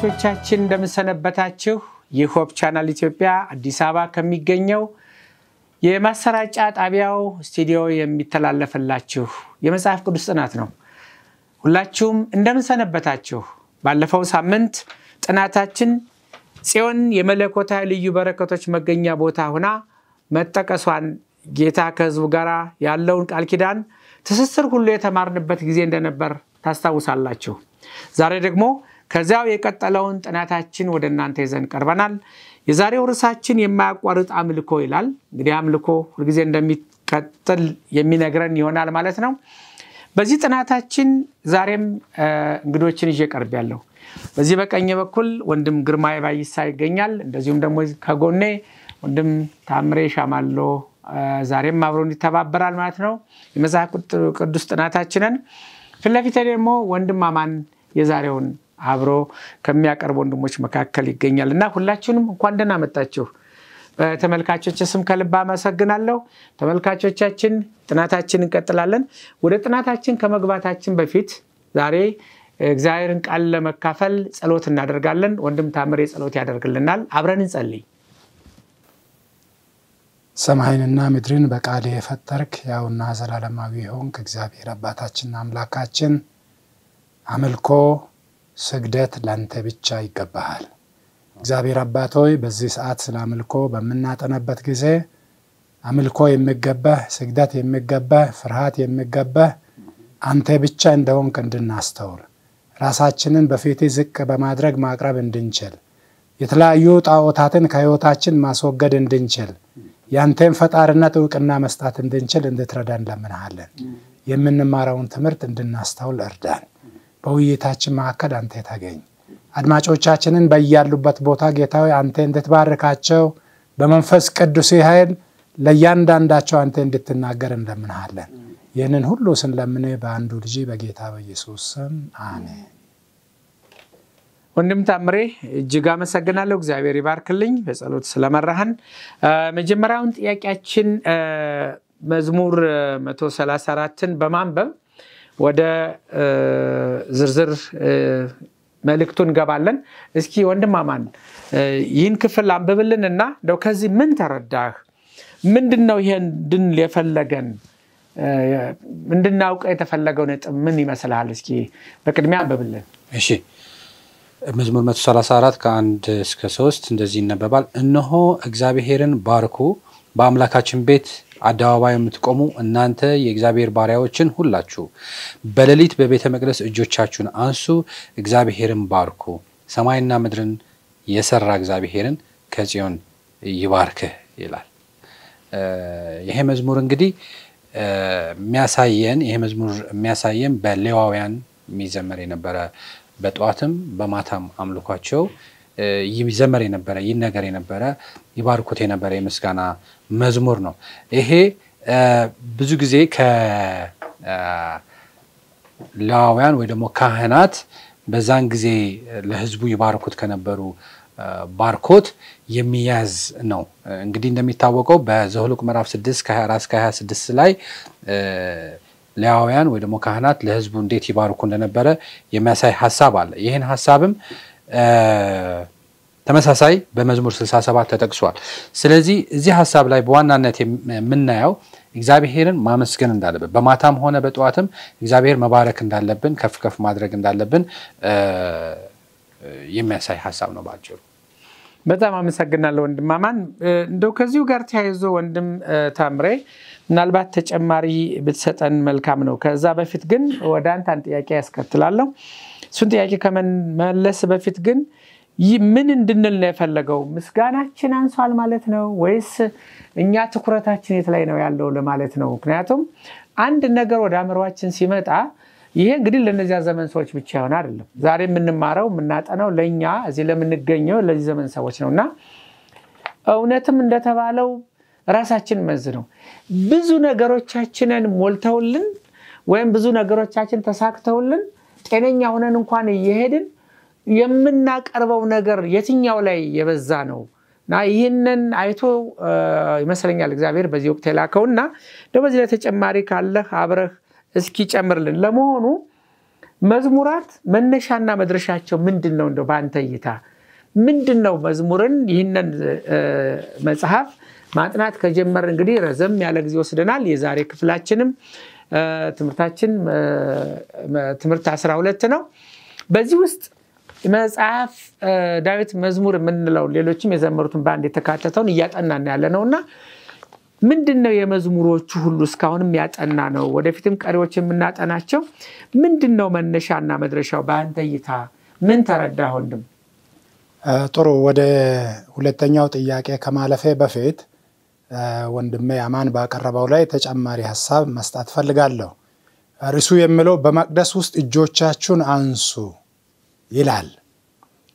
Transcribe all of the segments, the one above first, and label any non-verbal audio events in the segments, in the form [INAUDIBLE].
ተመልካቾቻችን እንደምንሰነበታችሁ የሆብ ቻናል ኢትዮጵያ አዲስ አበባ ከሚገኘው የማሰራጫ ጣቢያው ስቱዲዮ የሚተላለፍላችሁ የመጽሐፍ ቅዱስ ጥናት ነው። ሁላችሁም እንደምንሰነበታችሁ። ባለፈው ሳምንት ጥናታችን ጽዮን የመለኮታዊ ልዩ በረከቶች መገኛ ቦታ ሆና መጠቀሷን ጌታ ከህዝቡ ጋር ያለውን ቃል ኪዳን ትስስር ሁሉ የተማርንበት ጊዜ እንደነበር ታስታውሳላችሁ። ዛሬ ደግሞ ከዚያው የቀጠለውን ጥናታችን ወደ እናንተ ይዘን ቀርበናል። የዛሬው ርዕሳችን የማያቋርጥ አምልኮ ይላል። እንግዲህ አምልኮ ሁልጊዜ እንደሚቀጥል የሚነግረን ይሆናል ማለት ነው። በዚህ ጥናታችን ዛሬም እንግዶችን ይዤ ያለሁ በዚህ በቀኝ በኩል ወንድም ግርማ ባይሳ ይገኛል። እንደዚሁም ደግሞ ከጎኔ ወንድም ታምሬ ሻማሎ ዛሬም አብሮን ይተባበራል ማለት ነው የመጽሐፍ ቅዱስ ጥናታችንን። ፊትለፊት ደግሞ ወንድም አማን የዛሬውን አብሮ ከሚያቀርቡ ወንድሞች መካከል ይገኛል እና ሁላችሁንም እንኳን ደህና መጣችሁ። በተመልካቾች ስም ከልብ አመሰግናለሁ። ተመልካቾቻችን ጥናታችን እንቀጥላለን። ወደ ጥናታችን ከመግባታችን በፊት ዛሬ እግዚአብሔርን ቃል ለመካፈል ጸሎት እናደርጋለን። ወንድም ታምር ጸሎት ያደርግልናል። አብረን እንጸልይ። ሰማይንና ምድርን በቃል የፈጠርክ ያውና ዘላለማዊ ሆንክ እግዚአብሔር አባታችንና አምላካችን አምልኮ ስግደት ላንተ ብቻ ይገባሃል። እግዚአብሔር አባት ሆይ በዚህ ሰዓት ስለ አምልኮ በምናጠነበት ጊዜ አምልኮ የሚገባህ፣ ስግደት የሚገባህ፣ ፍርሃት የሚገባህ አንተ ብቻ እንደሆንክ እንድናስተውል ራሳችንን በፊት ዝቅ በማድረግ ማቅረብ እንድንችል የተለያዩ ጣዖታትን ከህይወታችን ማስወገድ እንድንችል ያንተን ፈጣሪነት እውቅና መስጣት እንድንችል እንድትረዳን ለምንሃለን። የምንማረውን ትምህርት እንድናስተውል እርዳን። በውይይታችን መካከል አንተ ተገኝ። አድማጮቻችንን በያሉበት ቦታ ጌታ አንተ እንድትባርካቸው በመንፈስ ቅዱስ ኃይል ለእያንዳንዳቸው አንተ እንድትናገር እንለምናሃለን። ይህንን ሁሉ ስንለምን በአንዱ ልጅ በጌታ በኢየሱስ ስም አሜን። ወንድም ታምሬ እጅግ አመሰግናለሁ። እግዚአብሔር ይባርክልኝ በጸሎት ስለመራህን። መጀመሪያውን ጥያቄያችን መዝሙር 134ን በማንበብ ወደ ዝርዝር መልእክቱ እንገባለን። እስኪ ወንድማማን ይህን ክፍል አንብብልን እና እንደው ከዚህ ምን ተረዳህ? ምንድን ነው ይሄን ድን የፈለገን እንድናውቀ የተፈለገው ነጥብ ምን ይመስልል እስኪ በቅድሚያ አንብብልን። እሺ መዝሙር 134 ከአንድ እስከ ሶስት እንደዚህ ይነበባል። እነሆ እግዚአብሔርን ባርኩ፣ በአምላካችን ቤት አደባባይ የምትቆሙ እናንተ የእግዚአብሔር ባሪያዎችን ሁላችሁ በሌሊት በቤተ መቅደስ እጆቻችሁን አንሱ፣ እግዚአብሔርን ባርኩ። ሰማይና ምድርን የሰራ እግዚአብሔርን ከጽዮን ይባርክህ ይላል። ይሄ መዝሙር እንግዲህ የሚያሳየን ይሄ መዝሙር የሚያሳየን በሌዋውያን የሚዘመር የነበረ በጠዋትም በማታም አምልኳቸው ይዘመር የነበረ ይነገር የነበረ ይባርኩት የነበረ የምስጋና መዝሙር ነው። ይሄ ብዙ ጊዜ ከሌዋውያን ወይ ደግሞ ካህናት በዛን ጊዜ ለህዝቡ ይባርኩት ከነበሩ ባርኮት የሚያዝ ነው። እንግዲህ እንደሚታወቀው በዘኍልቍ ምዕራፍ 6 ከ24 26 ላይ ሌዋውያን ወይ ደግሞ ካህናት ለህዝቡ እንዴት ይባርኩ እንደነበረ የሚያሳይ ሀሳብ አለ። ይህን ሀሳብም ተመሳሳይ በመዝሙር 67 ተጠቅሷል። ስለዚህ እዚህ ሀሳብ ላይ በዋናነት የምናየው እግዚአብሔርን ማመስገን እንዳለብን በማታም ሆነ በጠዋትም እግዚአብሔር መባረክ እንዳለብን ከፍ ከፍ ማድረግ እንዳለብን የሚያሳይ ሀሳብ ነው ባጭሩ። በጣም አመሰግናለሁ ወንድም አማን። እንደው ከዚሁ ጋር ተያይዞ ወንድም ታምሬ ምናልባት ተጨማሪ ብትሰጠን መልካም ነው። ከዛ በፊት ግን ወደ አንተ አንድ ጥያቄ ያስከትላለሁ። እሱን ጥያቄ ከመመለስ በፊት ግን ምን እንድንል ነው የፈለገው? ምስጋናችን አንሷል ማለት ነው ወይስ እኛ ትኩረታችን የት ላይ ነው ያለው ለማለት ነው? ምክንያቱም አንድ ነገር ወደ አምሯችን ሲመጣ ይሄ እንግዲህ ለእነዚያ ዘመን ሰዎች ብቻ ይሆን አይደለም። ዛሬ የምንማረው የምናጠነው ለእኛ እዚህ ለምንገኘው ለዚህ ዘመን ሰዎች ነው እና እውነትም እንደተባለው ራሳችን መዝ ነው። ብዙ ነገሮቻችንን ሞልተውልን ወይም ብዙ ነገሮቻችን ተሳክተውልን ጤነኛ ሆነን እንኳን እየሄድን የምናቀርበው ነገር የትኛው ላይ የበዛ ነው እና ይህንን አይቶ ይመስለኛል እግዚአብሔር በዚህ ወቅት የላከውና ደግሞ በዚህ ላይ ተጨማሪ ካለህ አብረህ እስኪ ጨምርልን። ለመሆኑ መዝሙራት መነሻና መድረሻቸው ምንድን ነው? እንደው በአንተ እይታ ምንድን ነው? መዝሙርን ይህንን መጽሐፍ ማጥናት ከጀመር እንግዲህ ረዘም ያለ ጊዜ ወስደናል። የዛሬ ክፍላችንም ትምህርታችን ትምህርት 12 ሁለት ነው። በዚህ ውስጥ መጽሐፍ ዳዊት መዝሙር የምንለው ሌሎችም የዘመሩትን በአንድ የተካተተውን እያጠናና ያለ ነው እና ምንድን ነው የመዝሙሮቹ ሁሉ እስካሁንም ያጠና ነው ወደፊትም ቀሪዎች የምናጠናቸው ምንድን ነው መነሻና መድረሻው በአንተ እይታ ምን ተረዳ ወንድም ጥሩ ወደ ሁለተኛው ጥያቄ ከማለፌ በፊት ወንድሜ አማን ባቀረበው ላይ ተጨማሪ ሀሳብ መስጣት ፈልጋለሁ ርሱ የሚለው በመቅደስ ውስጥ እጆቻችሁን አንሱ ይላል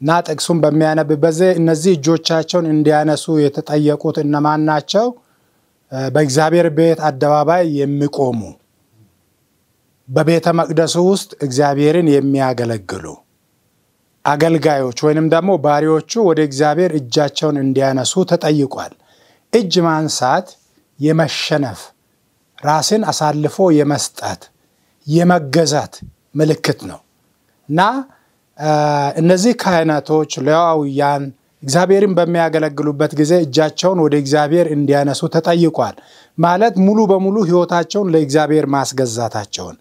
እና ጥቅሱን በሚያነብበት እነዚህ እጆቻቸውን እንዲያነሱ የተጠየቁት እነማን ናቸው? በእግዚአብሔር ቤት አደባባይ የሚቆሙ በቤተ መቅደሱ ውስጥ እግዚአብሔርን የሚያገለግሉ አገልጋዮች ወይንም ደግሞ ባሪዎቹ ወደ እግዚአብሔር እጃቸውን እንዲያነሱ ተጠይቋል። እጅ ማንሳት የመሸነፍ ራስን አሳልፎ የመስጠት የመገዛት ምልክት ነው እና እነዚህ ካህናቶች ሌዋውያን እግዚአብሔርን በሚያገለግሉበት ጊዜ እጃቸውን ወደ እግዚአብሔር እንዲያነሱ ተጠይቋል። ማለት ሙሉ በሙሉ ሕይወታቸውን ለእግዚአብሔር ማስገዛታቸውን፣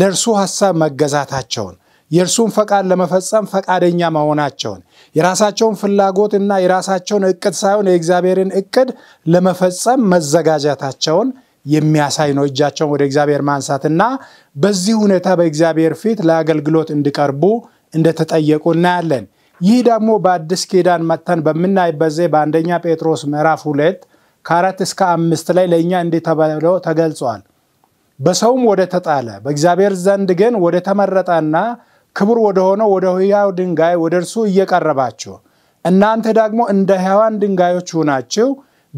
ለእርሱ ሐሳብ መገዛታቸውን፣ የእርሱን ፈቃድ ለመፈጸም ፈቃደኛ መሆናቸውን፣ የራሳቸውን ፍላጎት እና የራሳቸውን እቅድ ሳይሆን የእግዚአብሔርን እቅድ ለመፈጸም መዘጋጀታቸውን የሚያሳይ ነው። እጃቸውን ወደ እግዚአብሔር ማንሳትና በዚህ ሁኔታ በእግዚአብሔር ፊት ለአገልግሎት እንዲቀርቡ እንደተጠየቁ እናያለን። ይህ ደግሞ በአዲስ ኪዳን መጥተን በምናይበት ዜ በአንደኛ ጴጥሮስ ምዕራፍ ሁለት ከአራት እስከ አምስት ላይ ለእኛ እንዲህ ተብሎ ተገልጿል። በሰውም ወደ ተጣለ በእግዚአብሔር ዘንድ ግን ወደ ተመረጠና ክቡር ወደሆነ ወደ ሕያው ድንጋይ ወደ እርሱ እየቀረባችሁ እናንተ ደግሞ እንደ ሕያዋን ድንጋዮች ሁናችው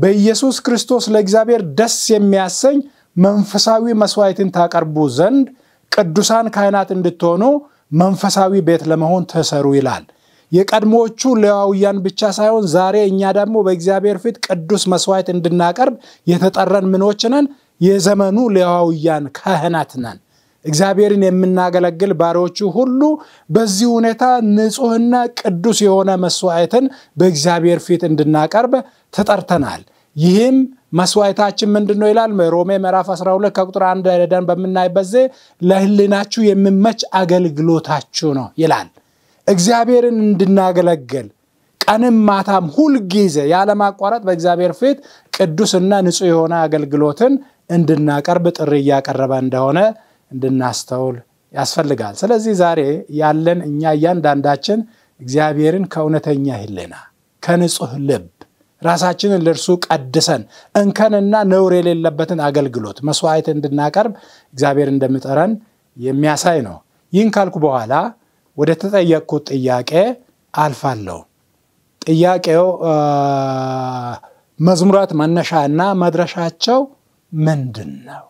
በኢየሱስ ክርስቶስ ለእግዚአብሔር ደስ የሚያሰኝ መንፈሳዊ መሥዋዕትን ታቀርቡ ዘንድ ቅዱሳን ካህናት እንድትሆኑ መንፈሳዊ ቤት ለመሆን ተሰሩ ይላል። የቀድሞዎቹ ሌዋውያን ብቻ ሳይሆን ዛሬ እኛ ደግሞ በእግዚአብሔር ፊት ቅዱስ መስዋዕት እንድናቀርብ የተጠረን ምኖች ነን? የዘመኑ ሌዋውያን ካህናት ነን። እግዚአብሔርን የምናገለግል ባሪዎቹ ሁሉ በዚህ ሁኔታ ንጹሕና ቅዱስ የሆነ መስዋዕትን በእግዚአብሔር ፊት እንድናቀርብ ተጠርተናል። ይህም መስዋዕታችን ምንድን ነው ይላል ሮሜ ምዕራፍ 12 ከቁጥር አንድ ደን በምናይበት ዜ ለህልናችሁ የሚመች አገልግሎታችሁ ነው ይላል እግዚአብሔርን እንድናገለግል ቀንም ማታም ሁልጊዜ ያለማቋረጥ በእግዚአብሔር ፊት ቅዱስና ንጹህ የሆነ አገልግሎትን እንድናቀርብ ጥሪ እያቀረበ እንደሆነ እንድናስተውል ያስፈልጋል ስለዚህ ዛሬ ያለን እኛ እያንዳንዳችን እግዚአብሔርን ከእውነተኛ ህልና ከንጹህ ልብ ራሳችንን ለእርሱ ቀድሰን እንከንና ነውር የሌለበትን አገልግሎት መስዋዕት እንድናቀርብ እግዚአብሔር እንደሚጠራን የሚያሳይ ነው። ይህን ካልኩ በኋላ ወደ ተጠየቅኩት ጥያቄ አልፋለሁ። ጥያቄው መዝሙራት መነሻና መድረሻቸው ምንድን ነው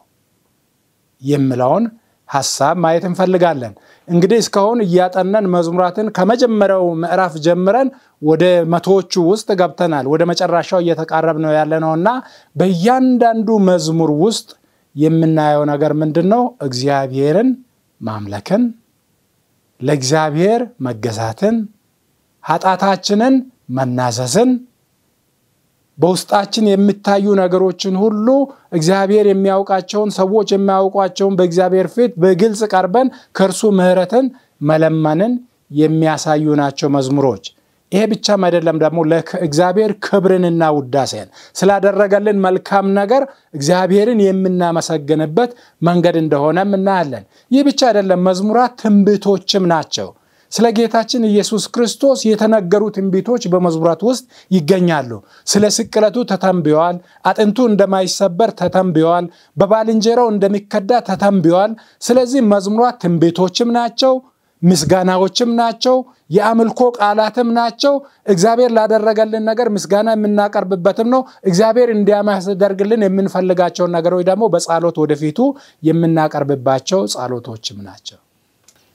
የምለውን ሐሳብ ማየት እንፈልጋለን። እንግዲህ እስካሁን እያጠነን መዝሙራትን ከመጀመሪያው ምዕራፍ ጀምረን ወደ መቶዎቹ ውስጥ ገብተናል። ወደ መጨረሻው እየተቃረብ ነው ያለ ነው እና በእያንዳንዱ መዝሙር ውስጥ የምናየው ነገር ምንድን ነው? እግዚአብሔርን ማምለክን፣ ለእግዚአብሔር መገዛትን፣ ኃጢአታችንን መናዘዝን በውስጣችን የሚታዩ ነገሮችን ሁሉ እግዚአብሔር የሚያውቃቸውን ሰዎች የሚያውቋቸውን በእግዚአብሔር ፊት በግልጽ ቀርበን ከእርሱ ምሕረትን መለመንን የሚያሳዩ ናቸው መዝሙሮች። ይሄ ብቻም አይደለም፣ ደግሞ ለእግዚአብሔር ክብርንና ውዳሴን ስላደረገልን መልካም ነገር እግዚአብሔርን የምናመሰግንበት መንገድ እንደሆነም እናያለን። ይህ ብቻ አይደለም፣ መዝሙራት ትንቢቶችም ናቸው። ስለ ጌታችን ኢየሱስ ክርስቶስ የተነገሩ ትንቢቶች በመዝሙራት ውስጥ ይገኛሉ። ስለ ስቅለቱ ተተንብዋል። አጥንቱ እንደማይሰበር ተተንብዋል። በባልንጀራው እንደሚከዳ ተተንብዋል። ስለዚህ መዝሙራት ትንቢቶችም ናቸው፣ ምስጋናዎችም ናቸው፣ የአምልኮ ቃላትም ናቸው። እግዚአብሔር ላደረገልን ነገር ምስጋና የምናቀርብበትም ነው። እግዚአብሔር እንዲያማስደርግልን የምንፈልጋቸውን ነገሮች ደግሞ በጸሎት ወደፊቱ የምናቀርብባቸው ጸሎቶችም ናቸው።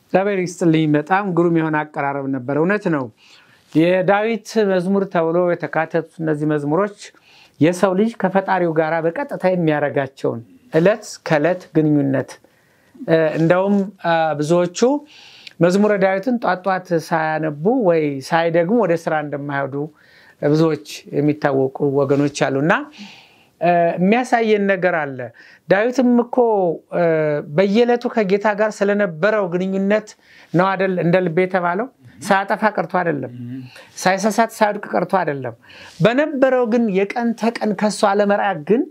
እግዚአብሔር ይስጥልኝ። በጣም ግሩም የሆነ አቀራረብ ነበር። እውነት ነው። የዳዊት መዝሙር ተብሎ የተካተቱት እነዚህ መዝሙሮች የሰው ልጅ ከፈጣሪው ጋር በቀጥታ የሚያደርጋቸውን እለት ከእለት ግንኙነት እንደውም ብዙዎቹ መዝሙረ ዳዊትን ጧጧት ሳያነቡ ወይ ሳይደግሙ ወደ ስራ እንደማይሄዱ ብዙዎች የሚታወቁ ወገኖች አሉና የሚያሳየን ነገር አለ። ዳዊትም እኮ በየዕለቱ ከጌታ ጋር ስለነበረው ግንኙነት ነው አደል እንደ ልቤ የተባለው። ሳያጠፋ ቀርቶ አይደለም፣ ሳይሰሳት ሳያድቅ ቀርቶ አይደለም። በነበረው ግን የቀን ተቀን ከሱ አለመራያ ግን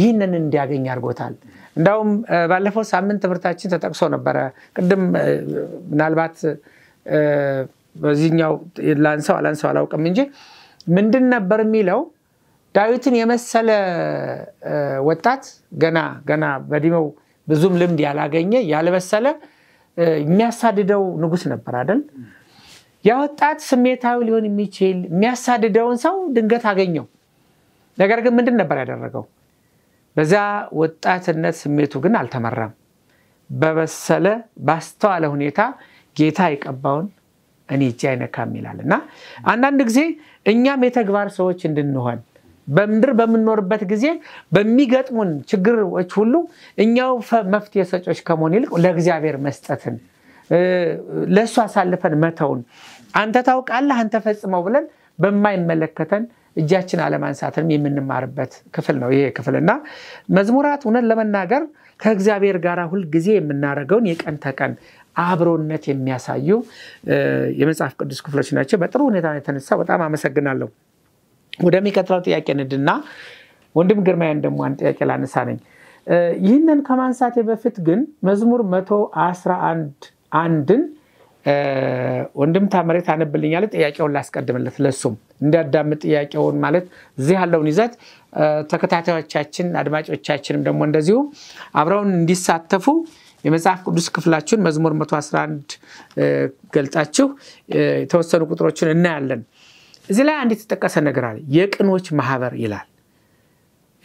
ይህንን እንዲያገኝ አድርጎታል። እንዳውም ባለፈው ሳምንት ትምህርታችን ተጠቅሶ ነበረ። ቅድም ምናልባት በዚህኛው ላንሰው አላንሰው አላውቅም እንጂ ምንድን ነበር የሚለው ዳዊትን የመሰለ ወጣት ገና ገና በዲመው ብዙም ልምድ ያላገኘ ያልበሰለ የሚያሳድደው ንጉስ ነበር አይደል? ያ ወጣት ስሜታዊ ሊሆን የሚችል የሚያሳድደውን ሰው ድንገት አገኘው። ነገር ግን ምንድን ነበር ያደረገው? በዛ ወጣትነት ስሜቱ ግን አልተመራም። በበሰለ ባስተዋለ ሁኔታ ጌታ የቀባውን እኔ እጅ አይነካም ይላል እና አንዳንድ ጊዜ እኛም የተግባር ሰዎች እንድንሆን በምድር በምንኖርበት ጊዜ በሚገጥሙን ችግሮች ሁሉ እኛው መፍትሄ ሰጮች ከመሆን ይልቅ ለእግዚአብሔር መስጠትን ለእሱ አሳልፈን መተውን አንተ ታውቃለህ አንተ ፈጽመው ብለን በማይመለከተን እጃችን አለማንሳትንም የምንማርበት ክፍል ነው ይሄ ክፍል እና መዝሙራት እውነት ለመናገር ከእግዚአብሔር ጋር ሁልጊዜ የምናደርገውን የቀን ተቀን አብሮነት የሚያሳዩ የመጽሐፍ ቅዱስ ክፍሎች ናቸው። በጥሩ ሁኔታ የተነሳ በጣም አመሰግናለሁ። ወደሚቀጥለው ጥያቄ ንድና ወንድም ግርማያን ደግሞ አንድ ጥያቄ ላነሳ ነኝ። ይህንን ከማንሳቴ በፊት ግን መዝሙር መቶ አስራ አንድ አንድን ወንድም ታምሬት አነብልኛለ ጥያቄውን ላስቀድምለት ለሱም እንዲያዳምጥ ጥያቄውን ማለት እዚህ ያለውን ይዘት ተከታታዮቻችን አድማጮቻችንም ደግሞ እንደዚሁ አብረውን እንዲሳተፉ የመጽሐፍ ቅዱስ ክፍላችሁን መዝሙር 111 ገልጣችሁ የተወሰኑ ቁጥሮችን እናያለን። እዚህ ላይ አንድ የተጠቀሰ ነገር አለ፣ የቅኖች ማህበር ይላል።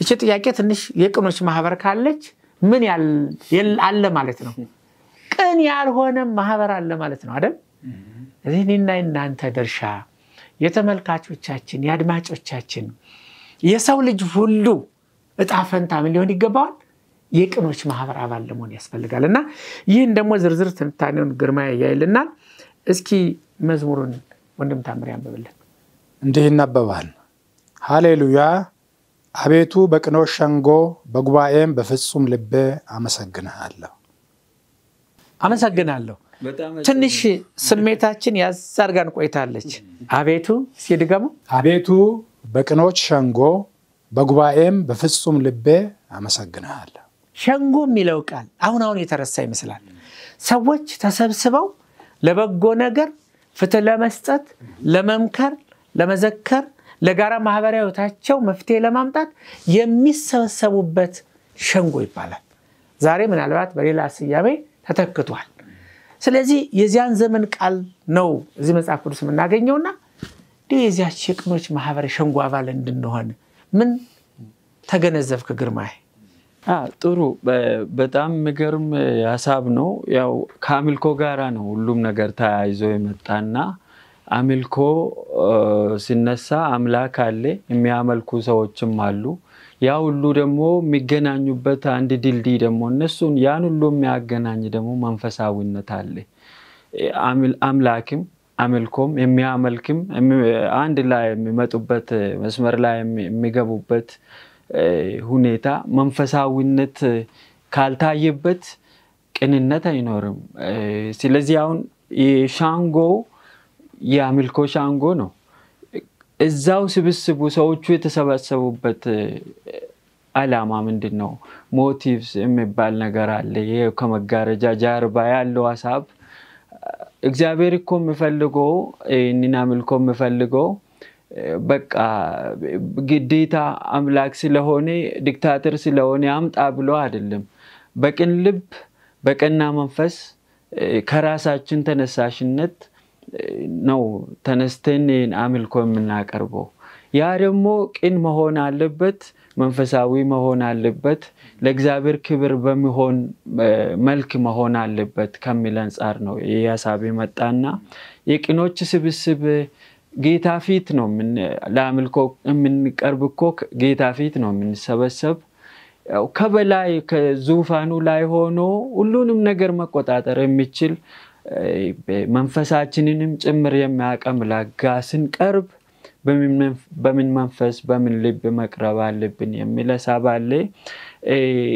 እቺ ጥያቄ ትንሽ የቅኖች ማህበር ካለች ምን አለ ማለት ነው? ቅን ያልሆነ ማህበር አለ ማለት ነው አደም እዚህ እኔና እናንተ ድርሻ የተመልካቾቻችን የአድማጮቻችን የሰው ልጅ ሁሉ እጣ ፈንታ ምን ሊሆን ይገባዋል? የቅኖች ማህበር አባል ለመሆን ያስፈልጋል። እና ይህን ደግሞ ዝርዝር ትንታኔውን ግርማ ያይልናል እስኪ መዝሙሩን ወንድም ታምር ያንብብልን። እንዲህ ይነበባል። ሃሌሉያ አቤቱ በቅኖች ሸንጎ በጉባኤም በፍጹም ልቤ አመሰግንሃለሁ። አመሰግናለሁ። ትንሽ ስሜታችን ያዛርጋን ቆይታለች። አቤቱ ሲድገሙ አቤቱ በቅኖች ሸንጎ በጉባኤም በፍጹም ልቤ አመሰግንሃለሁ። ሸንጎ የሚለው ቃል አሁን አሁን የተረሳ ይመስላል። ሰዎች ተሰብስበው ለበጎ ነገር ፍትህ ለመስጠት ለመምከር ለመዘከር ለጋራ ማህበራዊ ህይወታቸው መፍትሄ ለማምጣት የሚሰበሰቡበት ሸንጎ ይባላል። ዛሬ ምናልባት በሌላ ስያሜ ተተክቷል። ስለዚህ የዚያን ዘመን ቃል ነው እዚህ መጽሐፍ ቅዱስ የምናገኘውና እንዲሁ የዚያች የቅኖች ማህበር ሸንጎ አባል እንድንሆን ምን ተገነዘብክ ግርማዬ? ጥሩ በጣም ምገርም ሀሳብ ነው። ያው ከአምልኮ ጋራ ነው ሁሉም ነገር ተያይዞ የመጣና አምልኮ ሲነሳ አምላክ አለ፣ የሚያመልኩ ሰዎችም አሉ። ያ ሁሉ ደግሞ የሚገናኙበት አንድ ድልድይ ደግሞ እነሱን ያን ሁሉ የሚያገናኝ ደግሞ መንፈሳዊነት አለ። አምላክም አምልኮም የሚያመልክም አንድ ላይ የሚመጡበት መስመር ላይ የሚገቡበት ሁኔታ መንፈሳዊነት ካልታየበት ቅንነት አይኖርም። ስለዚህ አሁን የሻንጎ የአምልኮ ሻንጎ ነው። እዛው ስብስቡ ሰዎቹ የተሰበሰቡበት አላማ ምንድን ነው? ሞቲቭስ የሚባል ነገር አለ። ይሄ ከመጋረጃ ጀርባ ያለው ሀሳብ እግዚአብሔር እኮ የምፈልገው ይህንን አምልኮ የምፈልገው በቃ ግዴታ አምላክ ስለሆነ ዲክታተር ስለሆነ አምጣ ብሎ አይደለም። በቅን ልብ፣ በቀና መንፈስ ከራሳችን ተነሳሽነት ነው ተነስተን አምልኮ የምናቀርበው። ያ ደግሞ ቅን መሆን አለበት፣ መንፈሳዊ መሆን አለበት፣ ለእግዚአብሔር ክብር በሚሆን መልክ መሆን አለበት ከሚል አንጻር ነው ይህ ሀሳብ የመጣና የቅኖች ስብስብ ጌታ ፊት ነው ለአምልኮ የምንቀርብ እኮ ጌታ ፊት ነው የምንሰበሰብ ከበላይ ከዙፋኑ ላይ ሆኖ ሁሉንም ነገር መቆጣጠር የሚችል መንፈሳችንንም ጭምር የሚያቀም ላጋስን ስንቀርብ በምን መንፈስ በምን ልብ መቅረብ አለብን የሚል ሀሳብ አለ።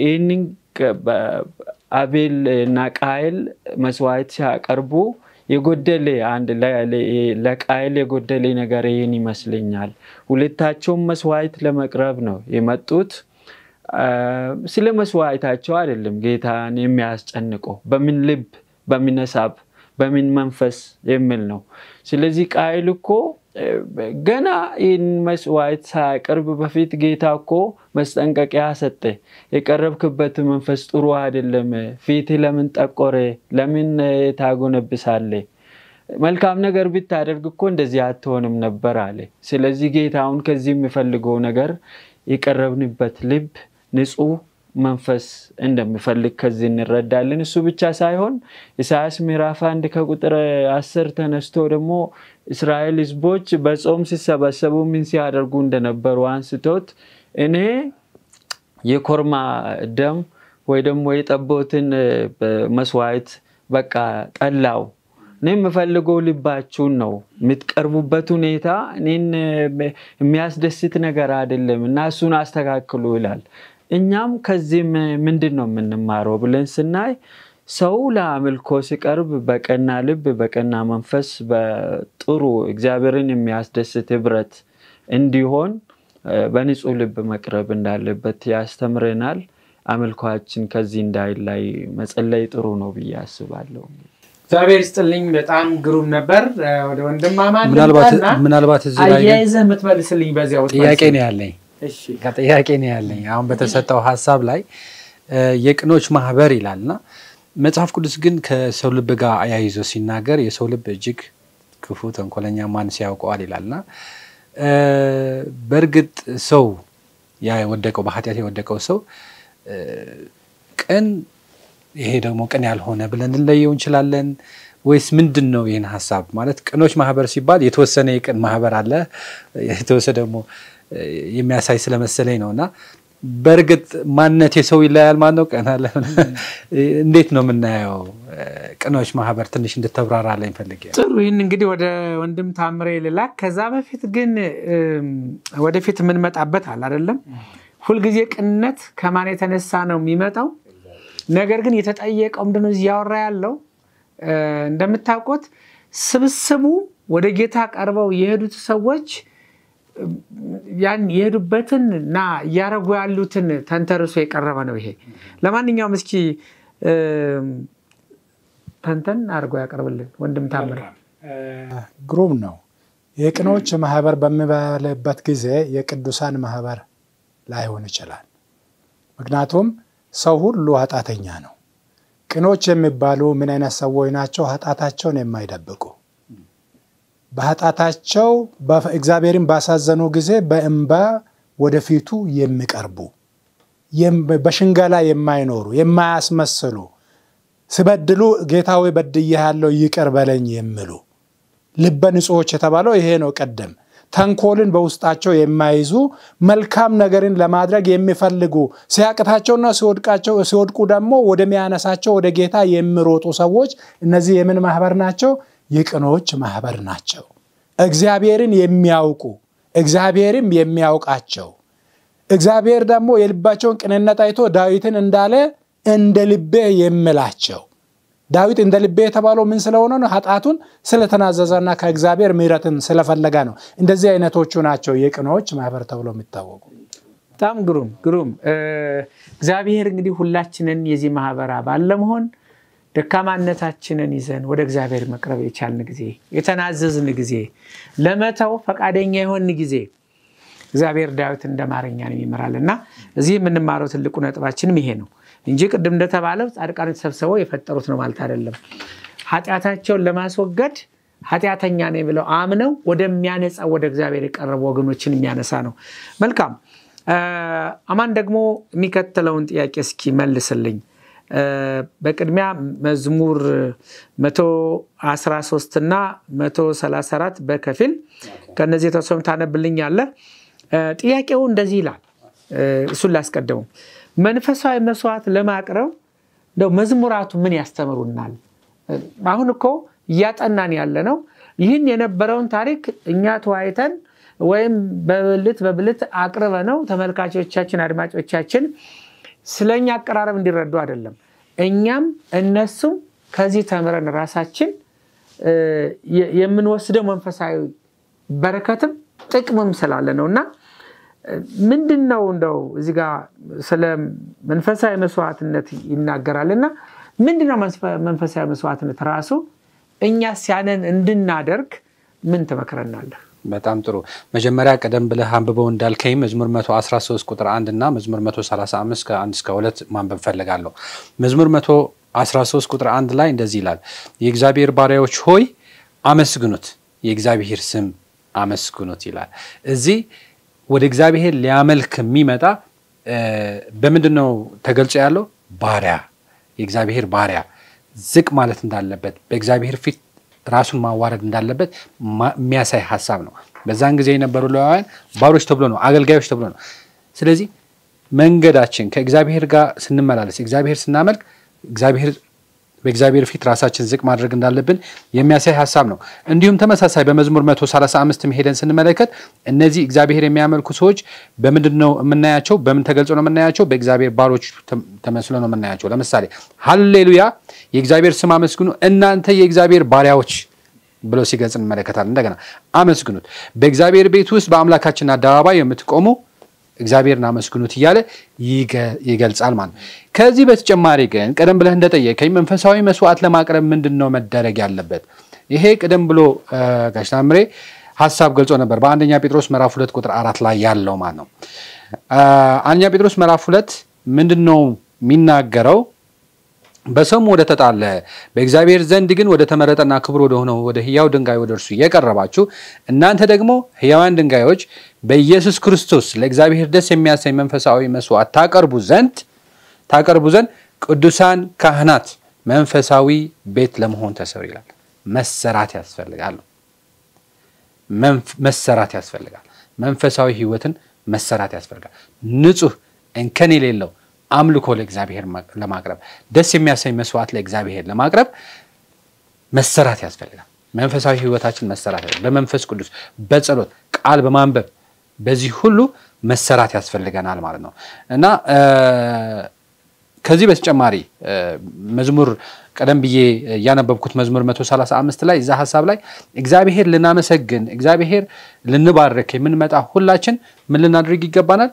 ይህንን አቤል እና ቃይል መስዋዕት ሲያቀርቡ የጎደለ አንድ ለቃይል የጎደለ ነገር ይህን ይመስለኛል። ሁለታቸውም መስዋዕት ለመቅረብ ነው የመጡት። ስለ መስዋዕታቸው አይደለም ጌታን የሚያስጨንቀው በምን ልብ በምን ሀሳብ በምን መንፈስ የሚል ነው። ስለዚህ ቃይል እኮ ገና ይህን መስዋዕት ሳያቅርብ በፊት ጌታ እኮ መስጠንቀቂያ ሰጠ። የቀረብክበት መንፈስ ጥሩ አይደለም፣ ፊት ለምን ጠቆረ? ለምን ታጎነብሳለ? መልካም ነገር ብታደርግ እኮ እንደዚህ አትሆንም ነበር አለ። ስለዚህ ጌታውን ከዚህ የሚፈልገው ነገር የቀረብንበት ልብ ንጹህ መንፈስ እንደሚፈልግ ከዚህ እንረዳለን። እሱ ብቻ ሳይሆን ኢሳያስ ምዕራፍ አንድ ከቁጥር አስር ተነስቶ ደግሞ እስራኤል ህዝቦች በጾም ሲሰበሰቡ ምን ሲያደርጉ እንደነበሩ አንስቶት እኔ የኮርማ ደም ወይ ደግሞ የጠቦትን መስዋዕት በቃ ጠላው እኔ የምፈልገው ልባችሁን ነው የምትቀርቡበት ሁኔታ እኔን የሚያስደስት ነገር አይደለም እና እሱን አስተካክሉ ይላል። እኛም ከዚህ ምንድን ነው የምንማረው ብለን ስናይ ሰው ለአምልኮ ሲቀርብ በቀና ልብ፣ በቀና መንፈስ፣ በጥሩ እግዚአብሔርን የሚያስደስት ህብረት እንዲሆን በንጹህ ልብ መቅረብ እንዳለበት ያስተምረናል። አምልኳችን ከዚህ እንዳይላይ መጸለይ ጥሩ ነው ብዬ አስባለሁ። እግዚአብሔር ይስጥልኝ። በጣም ግሩም ነበር። ወደ ወንድማማ ምናልባት እዚህ ላይ አያይዘህ የምትመልስልኝ በዚያ ጥያቄ ነው ያለኝ ከጥያቄ ነው ያለኝ አሁን በተሰጠው ሀሳብ ላይ የቅኖች ማህበር ይላልና መጽሐፍ ቅዱስ ግን ከሰው ልብ ጋር አያይዞ ሲናገር የሰው ልብ እጅግ ክፉ፣ ተንኮለኛ ማን ሲያውቀዋል ይላልና በእርግጥ ሰው ያ የወደቀው በኃጢአት የወደቀው ሰው ቅን፣ ይሄ ደግሞ ቅን ያልሆነ ብለን እንለየው እንችላለን ወይስ ምንድን ነው? ይህን ሀሳብ ማለት ቅኖች ማህበር ሲባል የተወሰነ የቅን ማህበር አለ የተወሰነ ደግሞ የሚያሳይ ስለመሰለኝ ነው እና በእርግጥ ማንነት የሰው ይለያል ማለት ነው። ቀና እንዴት ነው የምናየው? ቅኖች ማህበር ትንሽ ላይ ፈልግ ጥሩ ይህን እንግዲህ ወደ ወንድም ታምሬ ልላክ። ከዛ በፊት ግን ወደፊት የምንመጣበት አለ አደለም ሁልጊዜ ቅንነት ከማን የተነሳ ነው የሚመጣው? ነገር ግን የተጠየቀው ምድነ እያወራ ያለው እንደምታውቁት ስብስቡ ወደ ጌታ ቀርበው የሄዱት ሰዎች ያን የሄዱበትን እና እያረጉ ያሉትን ተንተርሶ የቀረበ ነው ይሄ። ለማንኛውም እስኪ ተንተን አድርጎ ያቀርብልን ወንድም ታምር። ግሩም ነው። የቅኖች ማህበር በሚባልበት ጊዜ የቅዱሳን ማህበር ላይሆን ይችላል። ምክንያቱም ሰው ሁሉ ኃጣተኛ ነው። ቅኖች የሚባሉ ምን አይነት ሰዎች ናቸው? ኃጣታቸውን የማይደብቁ በኃጢአታቸው እግዚአብሔርን ባሳዘኑ ጊዜ በእንባ ወደፊቱ የሚቀርቡ በሽንገላ የማይኖሩ የማያስመስሉ ስበድሉ ጌታ ወይ በድያለው ይቅር በለኝ የሚሉ ልበ ንጹሖች የተባለው ይሄ ነው። ቀደም ተንኮልን በውስጣቸው የማይዙ መልካም ነገርን ለማድረግ የሚፈልጉ ሲያቅታቸውና ሲወድቃቸው ሲወድቁ ደግሞ ወደሚያነሳቸው ወደ ጌታ የሚሮጡ ሰዎች እነዚህ የምን ማህበር ናቸው? የቅኖች ማህበር ናቸው። እግዚአብሔርን የሚያውቁ እግዚአብሔርም የሚያውቃቸው እግዚአብሔር ደግሞ የልባቸውን ቅንነት አይቶ ዳዊትን እንዳለ እንደ ልቤ የምላቸው ዳዊት እንደ ልቤ የተባለው ምን ስለሆነ ነው? ኃጣቱን ስለተናዘዘና ከእግዚአብሔር ምረትን ስለፈለገ ነው። እንደዚህ አይነቶቹ ናቸው የቅኖች ማህበር ተብሎ የሚታወቁ። በጣም ግሩም ግሩም። እግዚአብሔር እንግዲህ ሁላችንን የዚህ ማህበር አባል ለመሆን ደካማነታችንን ይዘን ወደ እግዚአብሔር መቅረብ የቻልን ጊዜ የተናዘዝን ጊዜ ለመተው ፈቃደኛ የሆን ጊዜ እግዚአብሔር ዳዊት እንደ ነው ይመራል እና እዚህ የምንማረው ትልቁ ነጥባችንም ይሄ ነው እንጂ ቅድም እንደተባለው ጻድቃን ተሰብስበው የፈጠሩት ነው ማለት አይደለም ኃጢአታቸውን ለማስወገድ ኃጢአተኛ ነኝ ብለው አምነው ወደሚያነፃው ወደ እግዚአብሔር የቀረቡ ወገኖችን የሚያነሳ ነው መልካም አማን ደግሞ የሚከተለውን ጥያቄ እስኪ መልስልኝ በቅድሚያ መዝሙር 113 እና 134 በከፊል ከነዚህ የተወሰኑ ታነብልኝ አለ። ጥያቄው እንደዚህ ይላል። እሱን ላስቀደሙ መንፈሳዊ መስዋዕት ለማቅረብ እንደው መዝሙራቱ ምን ያስተምሩናል? አሁን እኮ እያጠናን ያለ ነው። ይህን የነበረውን ታሪክ እኛ ተዋይተን ወይም በብልት በብልት አቅርበ ነው ተመልካቾቻችን አድማጮቻችን ስለኛ አቀራረብ እንዲረዱ አይደለም። እኛም እነሱም ከዚህ ተምረን ራሳችን የምንወስደው መንፈሳዊ በረከትም ጥቅምም ስላለ ነው እና ምንድን ነው እንደው እዚ ጋ ስለ መንፈሳዊ መስዋዕትነት ይናገራል እና ምንድነው መንፈሳዊ መስዋዕትነት ራሱ እኛ ሲያነን እንድናደርግ ምን ትመክረናለህ? በጣም ጥሩ። መጀመሪያ ቀደም ብለህ አንብበው እንዳልከኝ መዝሙር 113 ቁጥር 1 እና መዝሙር 135 ከ1 እስከ 2 ማንበብ ፈልጋለሁ። መዝሙር 113 ቁጥር 1 ላይ እንደዚህ ይላል፣ የእግዚአብሔር ባሪያዎች ሆይ አመስግኑት፣ የእግዚአብሔር ስም አመስግኑት ይላል። እዚህ ወደ እግዚአብሔር ሊያመልክ የሚመጣ በምንድን ነው ተገልጾ ያለው? ባሪያ የእግዚአብሔር ባሪያ ዝቅ ማለት እንዳለበት በእግዚአብሔር ፊት ራሱን ማዋረድ እንዳለበት የሚያሳይ ሀሳብ ነው። በዛን ጊዜ የነበሩ ሌዋውያን ባሮች ተብሎ ነው፣ አገልጋዮች ተብሎ ነው። ስለዚህ መንገዳችን ከእግዚአብሔር ጋር ስንመላለስ፣ እግዚአብሔር ስናመልክ፣ እግዚአብሔር በእግዚአብሔር ፊት ራሳችን ዝቅ ማድረግ እንዳለብን የሚያሳይ ሀሳብ ነው። እንዲሁም ተመሳሳይ በመዝሙር 135 ሄደን ስንመለከት እነዚህ እግዚአብሔር የሚያመልኩ ሰዎች በምንድን ነው የምናያቸው? በምን ተገልጾ ነው የምናያቸው? በእግዚአብሔር ባሮች ተመስሎ ነው የምናያቸው። ለምሳሌ ሀሌሉያ የእግዚአብሔር ስም አመስግኑ፣ እናንተ የእግዚአብሔር ባሪያዎች ብሎ ሲገልጽ እንመለከታል እንደገና አመስግኑት፣ በእግዚአብሔር ቤት ውስጥ በአምላካችን አደባባይ የምትቆሙ እግዚአብሔርን አመስግኑት እያለ ይገልጻል ማለት ነው። ከዚህ በተጨማሪ ግን ቀደም ብለህ እንደጠየቀኝ መንፈሳዊ መስዋዕት ለማቅረብ ምንድን ነው መደረግ ያለበት? ይሄ ቀደም ብሎ ጋሽናምሬ ሀሳብ ገልጾ ነበር በአንደኛ ጴጥሮስ መራፍ ሁለት ቁጥር አራት ላይ ያለው ማለት ነው። አንደኛ ጴጥሮስ መራፍ ሁለት ምንድን ነው የሚናገረው? በሰውም ወደ ተጣለ በእግዚአብሔር ዘንድ ግን ወደ ተመረጠና ክብር ወደ ሆነው ወደ ህያው ድንጋይ ወደ እርሱ የቀረባችሁ እናንተ ደግሞ ህያዋን ድንጋዮች በኢየሱስ ክርስቶስ ለእግዚአብሔር ደስ የሚያሰኝ መንፈሳዊ መስዋዕት ታቀርቡ ዘንድ ታቀርቡ ዘንድ ቅዱሳን ካህናት መንፈሳዊ ቤት ለመሆን ተሰሩ ይላል። መሰራት ያስፈልጋል። መሰራት ያስፈልጋል። መንፈሳዊ ህይወትን መሰራት ያስፈልጋል። ንጹህ እንከን የሌለው አምልኮ ለእግዚአብሔር ለማቅረብ ደስ የሚያሰኝ መስዋዕት ለእግዚአብሔር ለማቅረብ መሰራት ያስፈልጋል። መንፈሳዊ ህይወታችን መሰራት በመንፈስ ቅዱስ በጸሎት ቃል በማንበብ በዚህ ሁሉ መሰራት ያስፈልገናል ማለት ነው እና ከዚህ በተጨማሪ መዝሙር ቀደም ብዬ ያነበብኩት መዝሙር 135 ላይ እዛ ሀሳብ ላይ እግዚአብሔር ልናመሰግን እግዚአብሔር ልንባርክ የምንመጣ ሁላችን ምን ልናደርግ ይገባናል?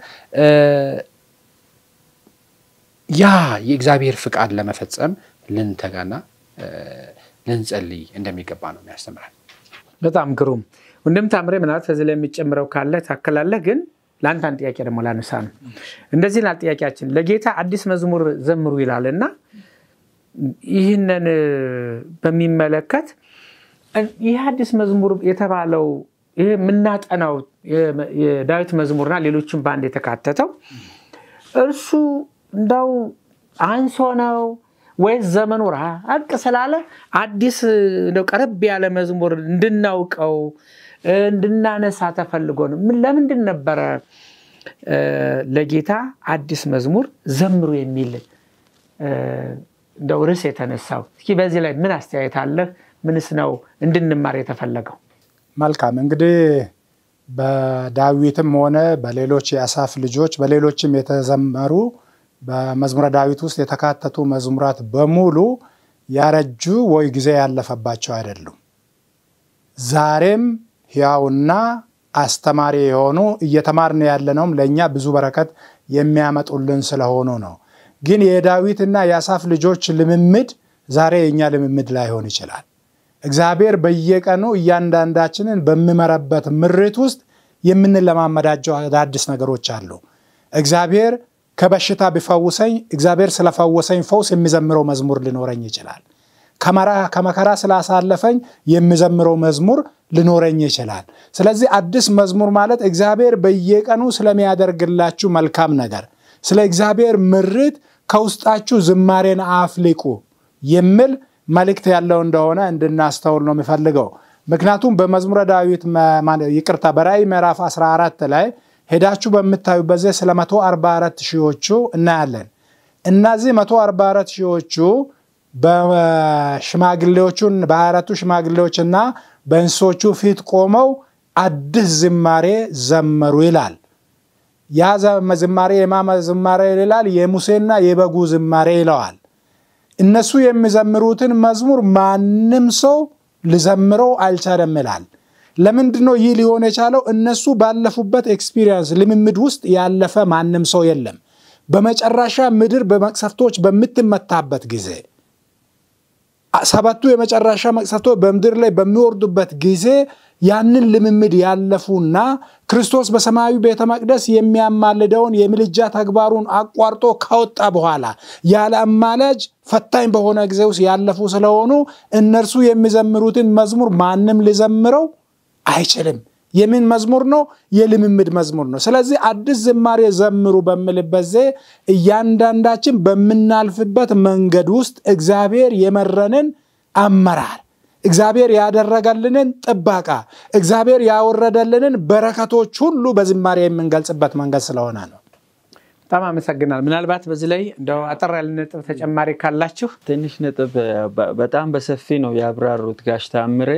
ያ የእግዚአብሔር ፍቃድ ለመፈጸም ልንተጋና ልንጸልይ እንደሚገባ ነው የሚያስተምራል። በጣም ግሩም ወንድም ታምሬ፣ ምናት ከዚህ ላይ የሚጨምረው ካለ ታክላለህ። ግን ለአንተ ጥያቄ ደግሞ ላነሳ ነው። እንደዚህ ላል ጥያቄያችን ለጌታ አዲስ መዝሙር ዘምሩ ይላል እና ይህንን በሚመለከት ይህ አዲስ መዝሙር የተባለው ይህ የምናጠናው የዳዊት መዝሙርና ሌሎችን በአንድ የተካተተው እርሱ እንደው አንሶ ነው ወይስ ዘመኑ ራቅ ስላለ አዲስ እንደው ቀረብ ያለ መዝሙር እንድናውቀው እንድናነሳ ተፈልጎ ነው። ለምንድን ነበረ ለጌታ አዲስ መዝሙር ዘምሩ የሚል እንደው ርዕስ የተነሳው? እስኪ በዚህ ላይ ምን አስተያየት አለህ? ምንስ ነው እንድንማር የተፈለገው? መልካም እንግዲህ በዳዊትም ሆነ በሌሎች የአሳፍ ልጆች በሌሎችም የተዘመሩ በመዝሙረ ዳዊት ውስጥ የተካተቱ መዝሙራት በሙሉ ያረጁ ወይ ጊዜ ያለፈባቸው አይደሉም። ዛሬም ሕያውና አስተማሪ የሆኑ እየተማርን ያለነውም ለእኛ ብዙ በረከት የሚያመጡልን ስለሆኑ ነው። ግን የዳዊትና የአሳፍ ልጆች ልምምድ ዛሬ የእኛ ልምምድ ላይሆን ይችላል። እግዚአብሔር በየቀኑ እያንዳንዳችንን በሚመረበት ምርት ውስጥ የምንለማመዳቸው አዳዲስ ነገሮች አሉ። እግዚአብሔር ከበሽታ ቢፈውሰኝ እግዚአብሔር ስለፈወሰኝ ፈውስ የሚዘምረው መዝሙር ሊኖረኝ ይችላል። ከመከራ ስላሳለፈኝ የሚዘምረው መዝሙር ሊኖረኝ ይችላል። ስለዚህ አዲስ መዝሙር ማለት እግዚአብሔር በየቀኑ ስለሚያደርግላችሁ መልካም ነገር፣ ስለ እግዚአብሔር ምርት ከውስጣችሁ ዝማሬን አፍልቁ የሚል መልእክት ያለው እንደሆነ እንድናስተውል ነው የሚፈልገው። ምክንያቱም በመዝሙረ ዳዊት ይቅርታ፣ በራእይ ምዕራፍ 14 ላይ ሄዳችሁ በምታዩ ዘ ስለ 144 ሺዎቹ እናያለን። እነዚህ 144 ሺዎቹ በሽማግሌዎቹን በአራቱ ሽማግሌዎችና በእንስሶቹ ፊት ቆመው አዲስ ዝማሬ ዘመሩ ይላል። ያ ዝማሬ የማመ ዝማሬ ይላል፣ የሙሴና የበጉ ዝማሬ ይለዋል። እነሱ የሚዘምሩትን መዝሙር ማንም ሰው ልዘምረው አልቻለም ይላል። ለምንድን ነው ይህ ሊሆን የቻለው? እነሱ ባለፉበት ኤክስፒሪየንስ ልምምድ ውስጥ ያለፈ ማንም ሰው የለም። በመጨረሻ ምድር በመቅሰፍቶች በምትመታበት ጊዜ ሰባቱ የመጨረሻ መቅሰፍቶች በምድር ላይ በሚወርዱበት ጊዜ ያንን ልምምድ ያለፉና ክርስቶስ በሰማያዊ ቤተ መቅደስ የሚያማልደውን የምልጃ ተግባሩን አቋርጦ ከወጣ በኋላ ያለ አማላጅ ፈታኝ በሆነ ጊዜ ውስጥ ያለፉ ስለሆኑ እነርሱ የሚዘምሩትን መዝሙር ማንም ሊዘምረው አይችልም። የምን መዝሙር ነው? የልምምድ መዝሙር ነው። ስለዚህ አዲስ ዝማሬ ዘምሩ በምልበት ዜ እያንዳንዳችን በምናልፍበት መንገድ ውስጥ እግዚአብሔር የመረንን አመራር እግዚአብሔር ያደረገልንን ጥባቃ እግዚአብሔር ያወረደልንን በረከቶች ሁሉ በዝማሬ የምንገልጽበት መንገድ ስለሆነ ነው። በጣም አመሰግናል። ምናልባት በዚህ ላይ እንደ አጠር ያለ ነጥብ ተጨማሪ ካላችሁ። ትንሽ ነጥብ በጣም በሰፊ ነው ያብራሩት ጋሽ ታምሬ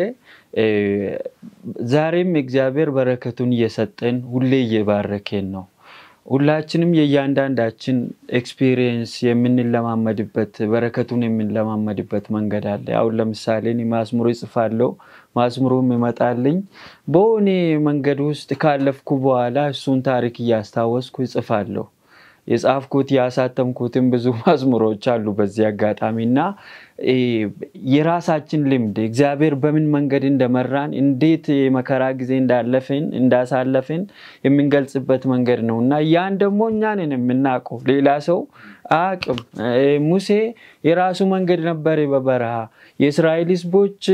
ዛሬም እግዚአብሔር በረከቱን እየሰጠን ሁሌ እየባረኬን ነው። ሁላችንም የእያንዳንዳችን ኤክስፒሪየንስ የምንለማመድበት በረከቱን የምንለማመድበት መንገድ አለ። አሁን ለምሳሌ እኔ ማስምሮ ይጽፋለሁ ማስምሮም ይመጣልኝ። በሆኔ መንገድ ውስጥ ካለፍኩ በኋላ እሱን ታሪክ እያስታወስኩ ይጽፋለሁ። የጻፍኩት ያሳተምኩትን ብዙ [LAUGHS] መዝሙሮች አሉ በዚህ አጋጣሚ እና የራሳችን ልምድ እግዚአብሔር በምን መንገድ እንደመራን እንዴት የመከራ ጊዜ እንዳለፍን እንዳሳለፍን የምንገልጽበት መንገድ ነው እና ያን ደግሞ እኛንን የምናውቀው ሌላ ሰው አቅም ሙሴ የራሱ መንገድ ነበር በበረሃ የእስራኤል ህዝቦች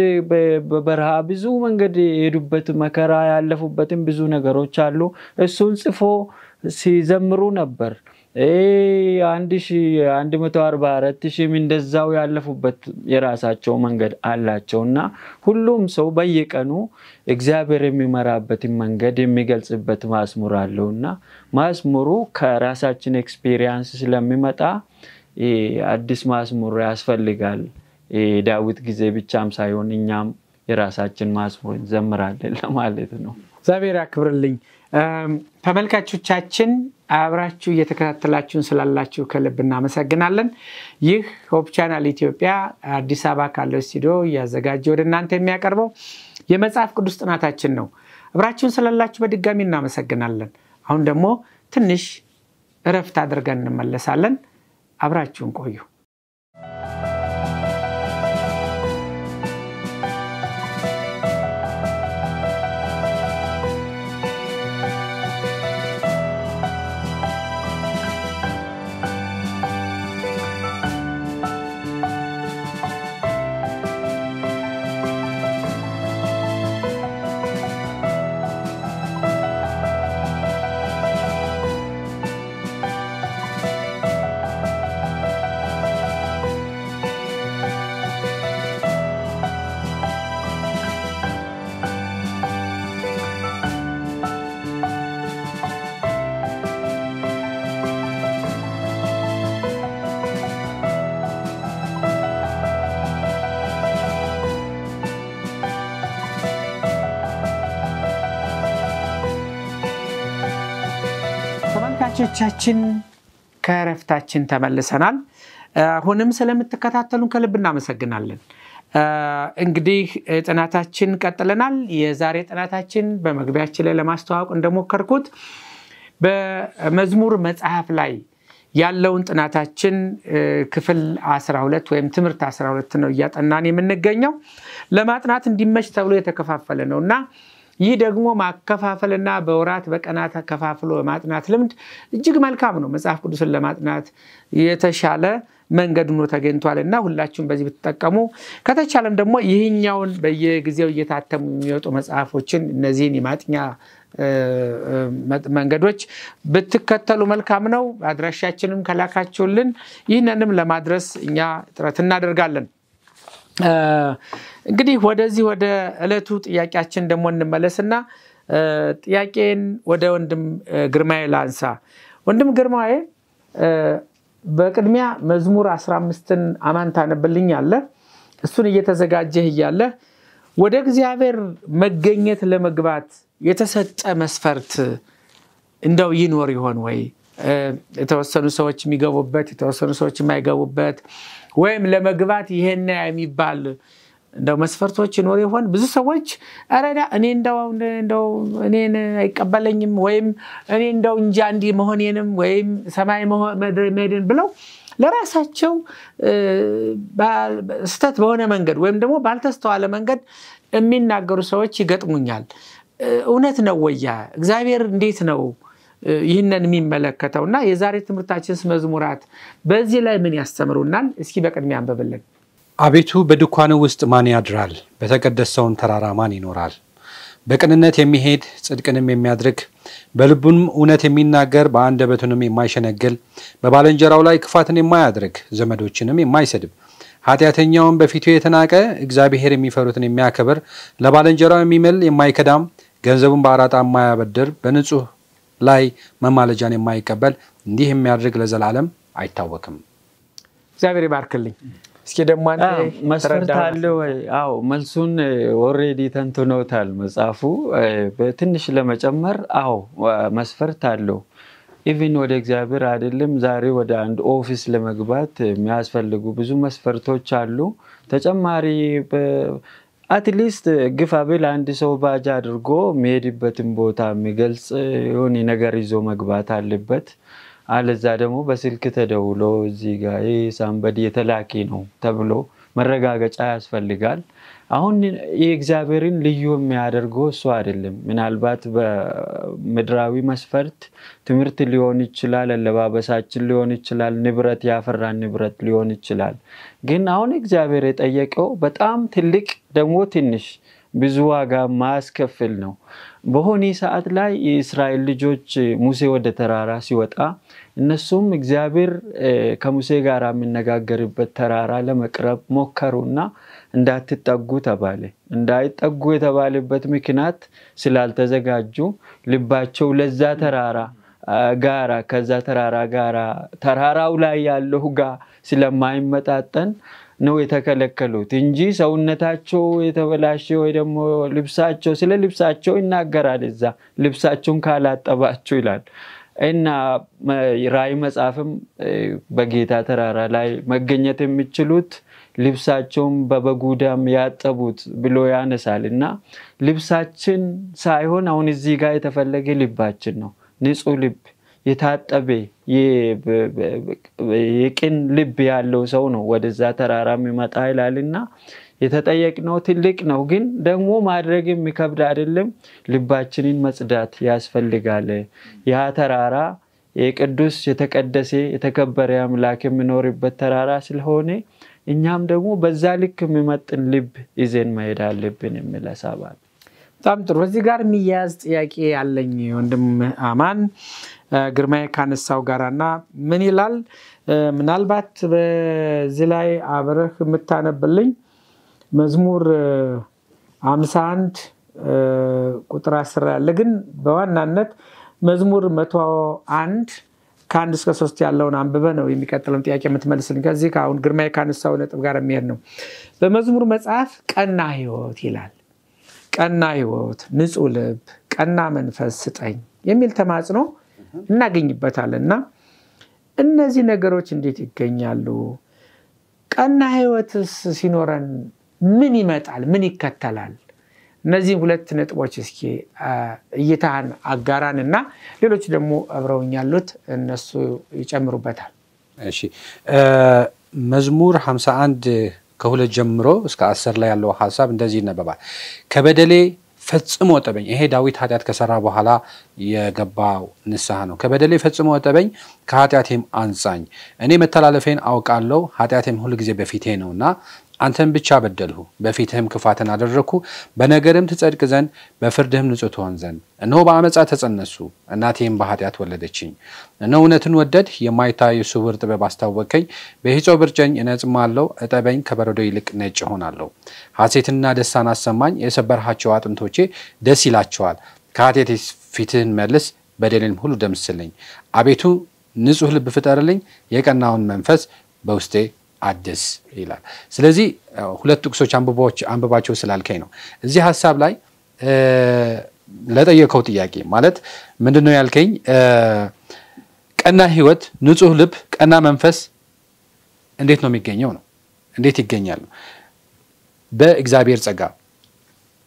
በበረሃ ብዙ መንገድ የሄዱበት መከራ ያለፉበትን ብዙ ነገሮች አሉ እሱን ጽፎ ሲዘምሩ ነበር አንድ ሺ አንድ መቶ አርባ አራት ሺህም እንደዛው ያለፉበት የራሳቸው መንገድ አላቸው እና ሁሉም ሰው በየቀኑ እግዚአብሔር የሚመራበትን መንገድ የሚገልጽበት ማስሙር አለው እና ማስሙሩ ከራሳችን ኤክስፒሪየንስ ስለሚመጣ አዲስ ማስሙር ያስፈልጋል። ዳዊት ጊዜ ብቻም ሳይሆን እኛም የራሳችን ማስሙር እንዘምራለን ለማለት ነው። እግዚአብሔር ያክብርልኝ። ተመልካቾቻችን አብራችሁ እየተከታተላችሁን ስላላችሁ ከልብ እናመሰግናለን። ይህ ሆፕ ቻናል ኢትዮጵያ አዲስ አበባ ካለው ስቱዲዮ እያዘጋጀ ወደ እናንተ የሚያቀርበው የመጽሐፍ ቅዱስ ጥናታችን ነው። አብራችሁን ስላላችሁ በድጋሚ እናመሰግናለን። አሁን ደግሞ ትንሽ እረፍት አድርገን እንመለሳለን። አብራችሁን ቆዩ። ተመልካቾቻችን ከእረፍታችን ተመልሰናል። አሁንም ስለምትከታተሉን ከልብ እናመሰግናለን። እንግዲህ ጥናታችን ቀጥለናል። የዛሬ ጥናታችን በመግቢያችን ላይ ለማስተዋወቅ እንደሞከርኩት በመዝሙር መጽሐፍ ላይ ያለውን ጥናታችን ክፍል 12 ወይም ትምህርት 12 ነው እያጠናን የምንገኘው። ለማጥናት እንዲመች ተብሎ የተከፋፈለ ነው እና ይህ ደግሞ ማከፋፈልና በወራት በቀናት ከፋፍሎ ማጥናት ልምድ እጅግ መልካም ነው። መጽሐፍ ቅዱስን ለማጥናት የተሻለ መንገድ ኖ ተገኝቷል እና ሁላችሁም በዚህ ብትጠቀሙ ከተቻለም ደግሞ ይህኛውን በየጊዜው እየታተሙ የሚወጡ መጽሐፎችን እነዚህን የማጥኛ መንገዶች ብትከተሉ መልካም ነው። አድራሻችንም ከላካችሁልን ይህንንም ለማድረስ እኛ ጥረት እናደርጋለን። እንግዲህ ወደዚህ ወደ እለቱ ጥያቄያችን ደግሞ እንመለስና ጥያቄን ወደ ወንድም ግርማዬ ላንሳ። ወንድም ግርማዬ በቅድሚያ መዝሙር 15 አምስትን አማን ታነብልኝ አለ። እሱን እየተዘጋጀህ እያለ ወደ እግዚአብሔር መገኘት ለመግባት የተሰጠ መስፈርት እንደው ይኖር ይሆን ወይ? የተወሰኑ ሰዎች የሚገቡበት፣ የተወሰኑ ሰዎች የማይገቡበት ወይም ለመግባት ይሄና የሚባል እንደው መስፈርቶች ኖር ይሆን? ብዙ ሰዎች ረዳ እኔ እንደው እኔን አይቀበለኝም ወይም እኔ እንደው እንጃ እንዲ መሆኔንም ወይም ሰማይ መድን ብለው ለራሳቸው ስተት በሆነ መንገድ ወይም ደግሞ ባልተስተዋለ መንገድ የሚናገሩ ሰዎች ይገጥሙኛል። እውነት ነው ወያ እግዚአብሔር እንዴት ነው ይህንን የሚመለከተው እና የዛሬ ትምህርታችንስ መዝሙራት በዚህ ላይ ምን ያስተምሩናል? እስኪ በቅድሚያ አንብብልን። አቤቱ በድኳን ውስጥ ማን ያድራል? በተቀደሰውን ተራራ ማን ይኖራል? በቅንነት የሚሄድ ጽድቅንም የሚያድርግ በልቡም እውነት የሚናገር በአንደበቱንም የማይሸነግል በባለንጀራው ላይ ክፋትን የማያድርግ ዘመዶችንም የማይሰድብ ኃጢአተኛውን በፊቱ የተናቀ እግዚአብሔር የሚፈሩትን የሚያከብር ለባለንጀራው የሚምል የማይከዳም ገንዘቡን በአራጣ የማያበድር በንጹህ ላይ መማለጃን የማይቀበል እንዲህ የሚያደርግ ለዘላለም አይታወቅም እግዚአብሔር ይባርክልኝ። እስኪ ደግሞ ወይ? አዎ መልሱን ኦሬዲ ተንትኖታል መጽሐፉ። በትንሽ ለመጨመር አዎ መስፈርት አለው። ኢቭን ወደ እግዚአብሔር አይደለም ዛሬ ወደ አንድ ኦፊስ ለመግባት የሚያስፈልጉ ብዙ መስፈርቶች አሉ። ተጨማሪ አትሊስት ግፋ ብል አንድ ሰው ባጃ አድርጎ የሚሄድበትን ቦታ የሚገልጽ የሆነ ነገር ይዞ መግባት አለበት። አለዛ ደግሞ በስልክ ተደውሎ እዚህ ጋ ሳንበድ የተላኪ ነው ተብሎ መረጋገጫ ያስፈልጋል። አሁን የእግዚአብሔርን ልዩ የሚያደርገው እሱ አይደለም። ምናልባት በምድራዊ መስፈርት ትምህርት ሊሆን ይችላል፣ አለባበሳችን ሊሆን ይችላል፣ ንብረት ያፈራን ንብረት ሊሆን ይችላል። ግን አሁን እግዚአብሔር የጠየቀው በጣም ትልቅ ደግሞ ትንሽ ብዙ ዋጋ ማስከፍል ነው። በሆነ ሰዓት ላይ የእስራኤል ልጆች ሙሴ ወደ ተራራ ሲወጣ እነሱም እግዚአብሔር ከሙሴ ጋር የሚነጋገርበት ተራራ ለመቅረብ ሞከሩና እንዳትጠጉ ተባለ። እንዳይጠጉ የተባለበት ምክንያት ስላልተዘጋጁ ልባቸው ለዛ ተራራ ጋራ ከዛ ተራራ ጋራ ተራራው ላይ ያለው ጋር ስለማይመጣጠን ነው የተከለከሉት እንጂ ሰውነታቸው የተበላሸ ወይ ደግሞ ልብሳቸው ስለ ልብሳቸው ይናገራል። እዛ ልብሳቸውን ካላጠባችሁ ይላል እና ራእይ መጽሐፍም በጌታ ተራራ ላይ መገኘት የሚችሉት ልብሳቸውን በበጉ ደም ያጠቡት ብሎ ያነሳል እና ልብሳችን ሳይሆን አሁን እዚህ ጋር የተፈለገ ልባችን ነው፣ ንጹህ ልብ የታጠበ የቅን ልብ ያለው ሰው ነው ወደዛ ተራራ የሚመጣ ይላልና የተጠየቅነው ትልቅ ነው፣ ግን ደግሞ ማድረግ የሚከብድ አይደለም። ልባችንን መጽዳት ያስፈልጋል። ያ ተራራ የቅዱስ የተቀደሰ የተከበረ አምላክ የሚኖርበት ተራራ ስለሆነ እኛም ደግሞ በዛ ልክ የሚመጥን ልብ ይዘን መሄድ አለብን የሚል ሀሳብ አለ። በጣም ጥሩ። በዚህ ጋር የሚያያዝ ጥያቄ ያለኝ ወንድም አማን ግርማዬ ካነሳው ጋር እና ምን ይላል ምናልባት በዚህ ላይ አብረህ የምታነብልኝ መዝሙር አምሳ አንድ ቁጥር አስር ያለ ግን በዋናነት መዝሙር መቶ አንድ ከአንድ እስከ ሶስት ያለውን አንብበ ነው የሚቀጥለውን ጥያቄ የምትመልስልኝ ከዚህ ከአሁን ግርማ ካነሳው ነጥብ ጋር የሚሄድ ነው በመዝሙር መጽሐፍ ቀና ህይወት ይላል ቀና ህይወት ንጹህ ልብ ቀና መንፈስ ስጠኝ የሚል ተማጽኖ እናገኝበታል እና እነዚህ ነገሮች እንዴት ይገኛሉ? ቀና ህይወትስ ሲኖረን ምን ይመጣል? ምን ይከተላል? እነዚህ ሁለት ነጥቦች እስኪ እይታህን አጋራን እና ሌሎች ደግሞ አብረውኝ ያሉት እነሱ ይጨምሩበታል። እሺ መዝሙር 51 ከሁለት ጀምሮ እስከ አስር ላይ ያለው ሀሳብ እንደዚህ ይነበባል። ከበደሌ ፈጽሞ ጠበኝ። ይሄ ዳዊት ኃጢአት ከሰራ በኋላ የገባው ንስሐ ነው። ከበደሌ ፈጽሞ ጠበኝ፣ ከኃጢአቴም አንጻኝ። እኔ መተላለፌን አውቃለሁ፣ ኃጢአቴም ሁልጊዜ በፊቴ ነውና አንተን ብቻ በደልሁ፣ በፊትህም ክፋትን አደረግኩ፣ በነገርም ትጸድቅ ዘንድ በፍርድህም ንጹሕ ትሆን ዘንድ። እነሆ በአመፃ ተጸነሱ፣ እናቴም በኃጢአት ወለደችኝ። እነሆ እውነትን ወደድህ፣ የማይታዩ ስውር ጥበብ አስታወከኝ። በሂጾብ ብርጨኝ እነጽማለሁ፣ እጠበኝ፣ ከበረዶ ይልቅ ነጭ እሆናለሁ። ሀሴትና ደስታን አሰማኝ፣ የሰበርሃቸው አጥንቶቼ ደስ ይላቸዋል። ከኃጢአቴ ፊትህን መልስ፣ በደሌንም ሁሉ ደምስልኝ። አቤቱ ንጹሕ ልብ ፍጠርልኝ፣ የቀናውን መንፈስ በውስጤ አድስ ይላል። ስለዚህ ሁለት ጥቅሶች አንብባቸው ስላልከኝ ነው እዚህ ሀሳብ ላይ ለጠየቀው ጥያቄ ማለት ምንድን ነው ያልከኝ? ቀና ህይወት፣ ንጹህ ልብ፣ ቀና መንፈስ እንዴት ነው የሚገኘው ነው እንዴት ይገኛል ነው? በእግዚአብሔር ጸጋ።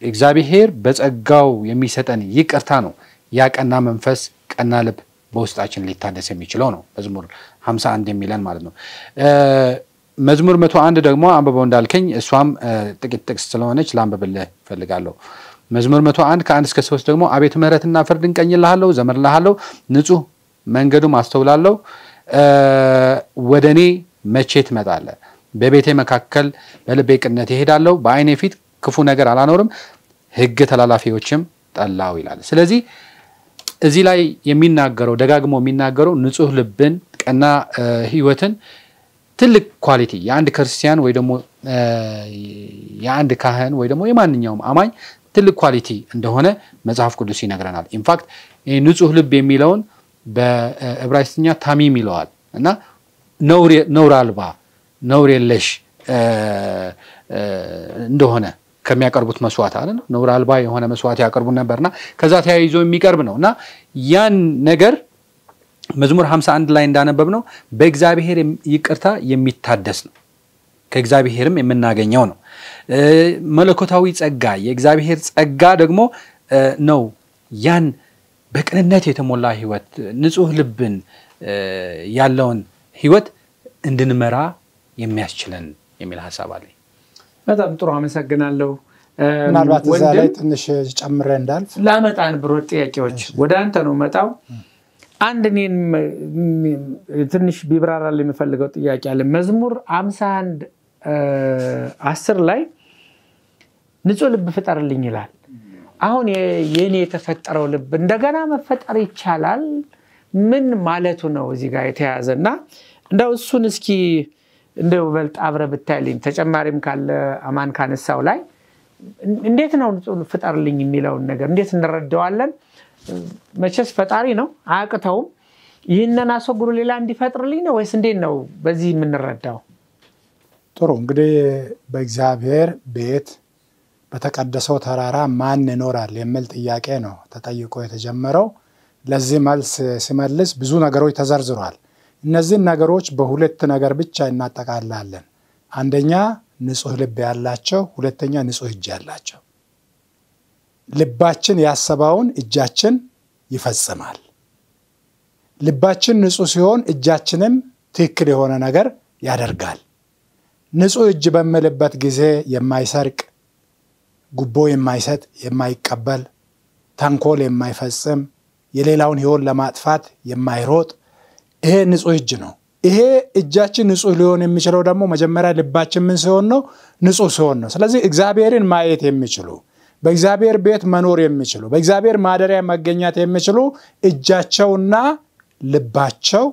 እግዚአብሔር በጸጋው የሚሰጠን ይቅርታ ነው ያ ቀና መንፈስ፣ ቀና ልብ በውስጣችን ሊታደስ የሚችለው ነው። መዝሙር 51 የሚለን ማለት ነው። መዝሙር መቶ አንድ ደግሞ አንብበው እንዳልከኝ እሷም ጥቂት ጥቅስ ስለሆነች ላንብብልህ እፈልጋለሁ። መዝሙር መቶ አንድ ከአንድ እስከ ሶስት ደግሞ አቤት ምሕረትና ፍርድን ቀኝልሃለሁ፣ ዘምርልሃለሁ፣ ንጹህ መንገዱም አስተውላለሁ። ወደ እኔ መቼ ትመጣለህ? በቤቴ መካከል በልቤ ቅነት ይሄዳለሁ፣ በአይኔ ፊት ክፉ ነገር አላኖርም፣ ህግ ተላላፊዎችም ጠላው ይላል። ስለዚህ እዚህ ላይ የሚናገረው ደጋግሞ የሚናገረው ንጹህ ልብን ቀና ህይወትን ትልቅ ኳሊቲ የአንድ ክርስቲያን ወይ ደግሞ የአንድ ካህን ወይ ደግሞ የማንኛውም አማኝ ትልቅ ኳሊቲ እንደሆነ መጽሐፍ ቅዱስ ይነግረናል። ኢንፋክት ንጹህ ልብ የሚለውን በዕብራይስትኛ ታሚም ይለዋል እና ነውር አልባ ነውር የለሽ እንደሆነ ከሚያቀርቡት መስዋዕት አለ ነውር አልባ የሆነ መስዋዕት ያቀርቡ ነበርና ከዛ ተያይዞ የሚቀርብ ነው እና ያን ነገር መዝሙር 51 ላይ እንዳነበብ ነው በእግዚአብሔር ይቅርታ የሚታደስ ነው ከእግዚአብሔርም የምናገኘው ነው። መለኮታዊ ጸጋ የእግዚአብሔር ጸጋ ደግሞ ነው ያን በቅንነት የተሞላ ህይወት ንጹህ ልብን ያለውን ህይወት እንድንመራ የሚያስችለን የሚል ሀሳብ አለ በጣም ጥሩ አመሰግናለሁ። ምናልባት እዛ ላይ ትንሽ ጨምረ እንዳል ለመጣን ብሮ ጥያቄዎች ወደ አንተ ነው መጣው አንድ እኔን ትንሽ ቢብራራል የሚፈልገው ጥያቄ አለ። መዝሙር አንድ አስር ላይ ንጹህ ልብ ፍጠርልኝ ይላል። አሁን የእኔ የተፈጠረው ልብ እንደገና መፈጠር ይቻላል ምን ማለቱ ነው? እዚህ ጋር የተያዘ እና እንደው እሱን እስኪ እንደው በልጥ አብረ ብታይልኝ ተጨማሪም ካለ አማን ካነሳው ላይ እንዴት ነው ንጹህ ፍጠርልኝ የሚለውን ነገር እንዴት እንረዳዋለን? መቼስ ፈጣሪ ነው አያቅተውም። ይህንን አስወግዶ ሌላ እንዲፈጥርልኝ ነው ወይስ እንዴት ነው በዚህ የምንረዳው? ጥሩ እንግዲህ በእግዚአብሔር ቤት በተቀደሰው ተራራ ማን ይኖራል የሚል ጥያቄ ነው ተጠይቆ የተጀመረው። ለዚህ መልስ ሲመልስ ብዙ ነገሮች ተዘርዝሯል። እነዚህን ነገሮች በሁለት ነገር ብቻ እናጠቃላለን። አንደኛ ንጹህ ልብ ያላቸው፣ ሁለተኛ ንጹህ እጅ ያላቸው። ልባችን ያሰባውን እጃችን ይፈጽማል። ልባችን ንጹህ ሲሆን እጃችንም ትክክል የሆነ ነገር ያደርጋል። ንጹህ እጅ በምልበት ጊዜ የማይሰርቅ ጉቦ የማይሰጥ፣ የማይቀበል፣ ተንኮል የማይፈጽም፣ የሌላውን ሕይወት ለማጥፋት የማይሮጥ ይሄ ንጹህ እጅ ነው። ይሄ እጃችን ንጹህ ሊሆን የሚችለው ደግሞ መጀመሪያ ልባችን ምን ሲሆን ነው? ንጹህ ሲሆን ነው። ስለዚህ እግዚአብሔርን ማየት የሚችሉ በእግዚአብሔር ቤት መኖር የሚችሉ በእግዚአብሔር ማደሪያ መገኘት የሚችሉ እጃቸውና ልባቸው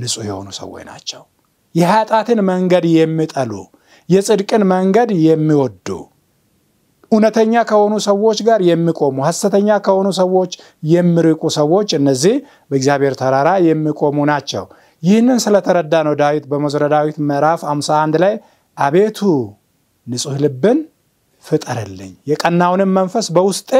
ንጹህ የሆኑ ሰዎች ናቸው። የኃጢአትን መንገድ የሚጠሉ የጽድቅን መንገድ የሚወዱ እውነተኛ ከሆኑ ሰዎች ጋር የሚቆሙ ሐሰተኛ ከሆኑ ሰዎች የሚርቁ ሰዎች እነዚህ በእግዚአብሔር ተራራ የሚቆሙ ናቸው። ይህንን ስለተረዳ ነው ዳዊት በመዝሙረ ዳዊት ምዕራፍ 51 ላይ አቤቱ ንጹህ ልብን ፍጠርልኝ፣ የቀናውንም መንፈስ በውስጤ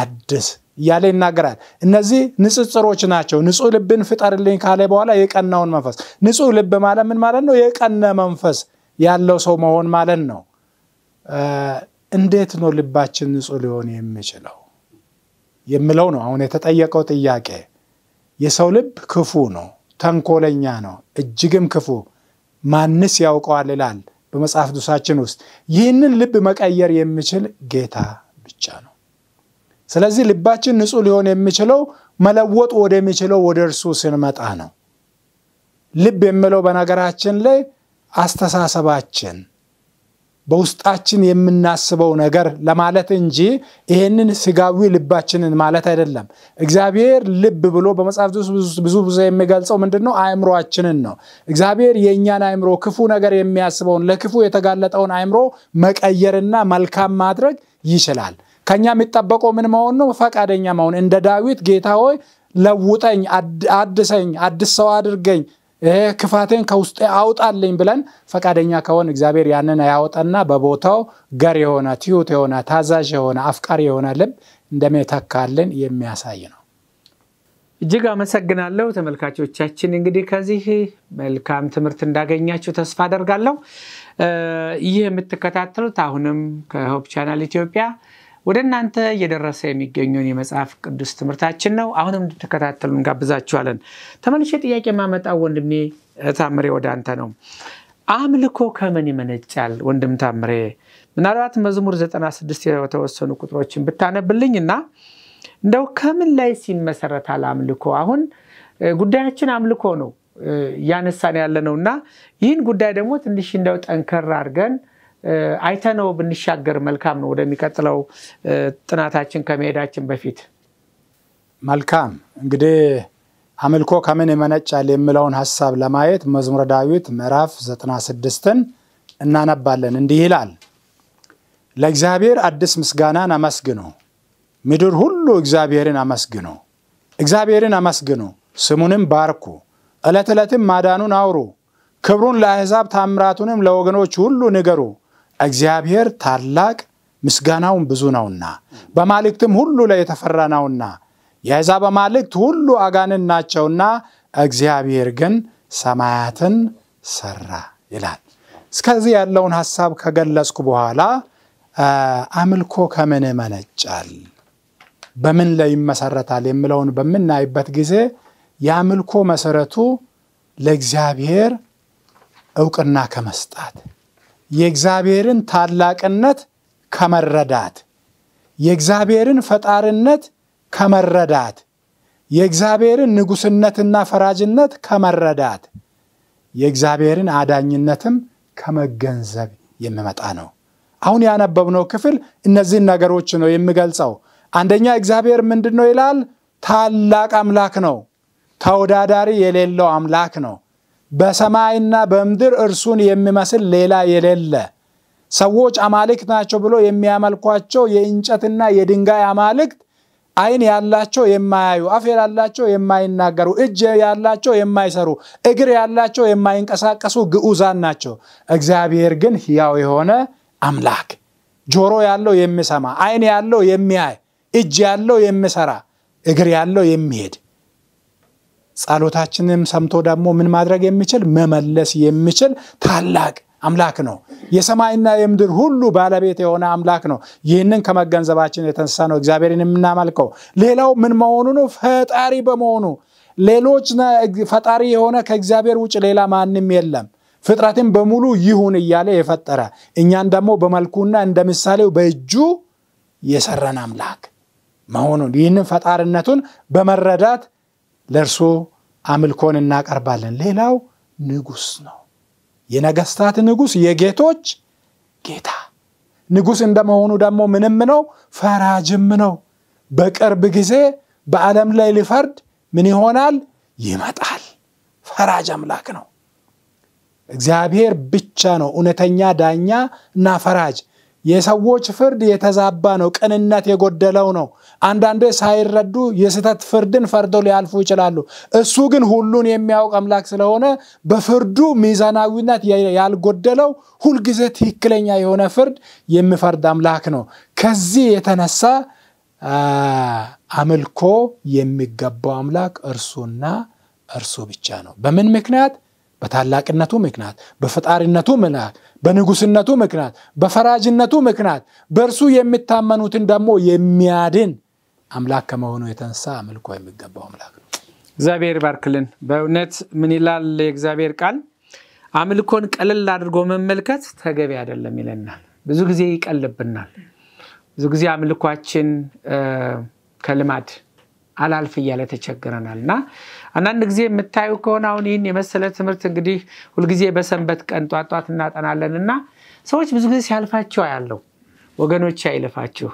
አድስ እያለ ይናገራል። እነዚህ ንጽጽሮች ናቸው። ንጹህ ልብን ፍጠርልኝ ካለ በኋላ የቀናውን መንፈስ ንጹህ ልብ ማለት ምን ማለት ነው? የቀነ መንፈስ ያለው ሰው መሆን ማለት ነው። እንዴት ነው ልባችን ንጹህ ሊሆን የሚችለው የሚለው ነው አሁን የተጠየቀው ጥያቄ። የሰው ልብ ክፉ ነው፣ ተንኮለኛ ነው፣ እጅግም ክፉ ማንስ ያውቀዋል ይላል በመጽሐፍ ቅዱሳችን ውስጥ ይህንን ልብ መቀየር የሚችል ጌታ ብቻ ነው። ስለዚህ ልባችን ንጹህ ሊሆን የሚችለው መለወጥ ወደሚችለው ወደ እርሱ ስንመጣ ነው። ልብ የሚለው በነገራችን ላይ አስተሳሰባችን በውስጣችን የምናስበው ነገር ለማለት እንጂ ይህንን ስጋዊ ልባችንን ማለት አይደለም። እግዚአብሔር ልብ ብሎ በመጽሐፍ ውስጥ ብዙ ብዙ የሚገልጸው ምንድን ነው? ነው። እግዚአብሔር የእኛን አእምሮ ክፉ ነገር የሚያስበውን ለክፉ የተጋለጠውን አእምሮ መቀየርና መልካም ማድረግ ይችላል። ከኛ የሚጠበቀው ምን መሆን ነው? ፈቃደኛ መሆን። እንደ ዳዊት ጌታ ሆይ ለውጠኝ፣ አድሰኝ፣ አዲስ ሰው አድርገኝ ክፋቴን ከውስጤ አውጣልኝ ብለን ፈቃደኛ ከሆን እግዚአብሔር ያንን ያወጣና በቦታው ገር የሆነ ትዩት የሆነ ታዛዥ የሆነ አፍቃሪ የሆነ ልብ እንደሚተካልን የሚያሳይ ነው። እጅግ አመሰግናለሁ ተመልካቾቻችን። እንግዲህ ከዚህ መልካም ትምህርት እንዳገኛችሁ ተስፋ አደርጋለሁ። ይህ የምትከታተሉት አሁንም ከሆፕ ቻናል ኢትዮጵያ ወደ እናንተ እየደረሰ የሚገኘውን የመጽሐፍ ቅዱስ ትምህርታችን ነው። አሁንም እንድትከታተሉ እንጋብዛችኋለን። ተመልሼ ጥያቄ ማመጣው ወንድሜ ታምሬ ወደ አንተ ነው። አምልኮ ከምን ይመነጫል? ወንድም ታምሬ ምናልባት መዝሙር 96 የተወሰኑ ቁጥሮችን ብታነብልኝ እና እንደው ከምን ላይ ሲመሰረታል አምልኮ? አሁን ጉዳያችን አምልኮ ነው እያነሳን ያለ ነው እና ይህን ጉዳይ ደግሞ ትንሽ እንደው ጠንከር አድርገን አይተነው ብንሻገር መልካም ነው። ወደሚቀጥለው ጥናታችን ከመሄዳችን በፊት መልካም እንግዲህ አምልኮ ከምን ይመነጫል የሚለውን ሀሳብ ለማየት መዝሙረ ዳዊት ምዕራፍ 96ን እናነባለን። እንዲህ ይላል፣ ለእግዚአብሔር አዲስ ምስጋናን አመስግኖ ምድር ሁሉ እግዚአብሔርን አመስግኖ እግዚአብሔርን አመስግኖ ስሙንም ባርኩ፣ ዕለት ዕለትም ማዳኑን አውሩ፣ ክብሩን ለአሕዛብ ታምራቱንም ለወገኖች ሁሉ ንገሩ። እግዚአብሔር ታላቅ ምስጋናውን ብዙ ነውና በማልክትም ሁሉ ላይ የተፈራ ነውና የሕዛብ በማልክት ሁሉ አጋንን ናቸውና እግዚአብሔር ግን ሰማያትን ሰራ ይላል። እስከዚህ ያለውን ሐሳብ ከገለጽኩ በኋላ አምልኮ ከምን መነጫል በምን ላይ ይመሰረታል የምለውን በምናይበት ጊዜ የአምልኮ መሰረቱ ለእግዚአብሔር እውቅና ከመስጣት የእግዚአብሔርን ታላቅነት ከመረዳት የእግዚአብሔርን ፈጣርነት ከመረዳት የእግዚአብሔርን ንጉሥነትና ፈራጅነት ከመረዳት የእግዚአብሔርን አዳኝነትም ከመገንዘብ የሚመጣ ነው። አሁን ያነበብነው ክፍል እነዚህን ነገሮች ነው የሚገልጸው። አንደኛ እግዚአብሔር ምንድን ነው ይላል? ታላቅ አምላክ ነው። ተወዳዳሪ የሌለው አምላክ ነው። በሰማይና በምድር እርሱን የሚመስል ሌላ የሌለ ሰዎች አማልክት ናቸው ብሎ የሚያመልኳቸው የእንጨትና የድንጋይ አማልክት አይን ያላቸው የማያዩ፣ አፍ ያላቸው የማይናገሩ፣ እጅ ያላቸው የማይሰሩ፣ እግር ያላቸው የማይንቀሳቀሱ ግዑዛን ናቸው። እግዚአብሔር ግን ሕያው የሆነ አምላክ ጆሮ ያለው የሚሰማ፣ አይን ያለው የሚያይ፣ እጅ ያለው የሚሰራ፣ እግር ያለው የሚሄድ ጸሎታችንም ሰምቶ ደግሞ ምን ማድረግ የሚችል መመለስ የሚችል ታላቅ አምላክ ነው። የሰማይና የምድር ሁሉ ባለቤት የሆነ አምላክ ነው። ይህንን ከመገንዘባችን የተነሳ ነው እግዚአብሔርን የምናመልከው። ሌላው ምን መሆኑ ነው? ፈጣሪ በመሆኑ ሌሎች ፈጣሪ የሆነ ከእግዚአብሔር ውጭ ሌላ ማንም የለም። ፍጥረትን በሙሉ ይሁን እያለ የፈጠረ እኛን ደግሞ በመልኩና እንደ ምሳሌው በእጁ የሰረን አምላክ መሆኑን ይህንን ፈጣርነቱን በመረዳት ለእርሱ አምልኮን እናቀርባለን። ሌላው ንጉስ ነው። የነገስታት ንጉስ የጌቶች ጌታ ንጉስ እንደመሆኑ ደግሞ ምንም ነው፣ ፈራጅም ነው። በቅርብ ጊዜ በዓለም ላይ ሊፈርድ ምን ይሆናል? ይመጣል። ፈራጅ አምላክ ነው። እግዚአብሔር ብቻ ነው እውነተኛ ዳኛ እና ፈራጅ። የሰዎች ፍርድ የተዛባ ነው፣ ቅንነት የጎደለው ነው። አንዳንዴ ሳይረዱ የስህተት ፍርድን ፈርደው ሊያልፉ ይችላሉ። እሱ ግን ሁሉን የሚያውቅ አምላክ ስለሆነ በፍርዱ ሚዛናዊነት ያልጎደለው ሁልጊዜ ትክክለኛ የሆነ ፍርድ የሚፈርድ አምላክ ነው። ከዚህ የተነሳ አምልኮ የሚገባው አምላክ እርሱና እርሱ ብቻ ነው። በምን ምክንያት? በታላቅነቱ ምክንያት፣ በፈጣሪነቱ ምክንያት፣ በንጉስነቱ ምክንያት፣ በፈራጅነቱ ምክንያት በእርሱ የሚታመኑትን ደግሞ የሚያድን አምላክ ከመሆኑ የተነሳ አምልኮ የሚገባው አምላክ ነው። እግዚአብሔር ባርክልን። በእውነት ምን ይላል የእግዚአብሔር ቃል? አምልኮን ቀለል አድርጎ መመልከት ተገቢ አይደለም ይለናል። ብዙ ጊዜ ይቀልብናል። ብዙ ጊዜ አምልኳችን ከልማድ አላልፍ እያለ ተቸግረናል እና አንዳንድ ጊዜ የምታዩ ከሆነ አሁን ይህን የመሰለ ትምህርት እንግዲህ ሁልጊዜ በሰንበት ቀን ጧጧት እናጠናለን እና ሰዎች ብዙ ጊዜ ሲያልፋቸው አያለው ወገኖች አይልፋችሁ፣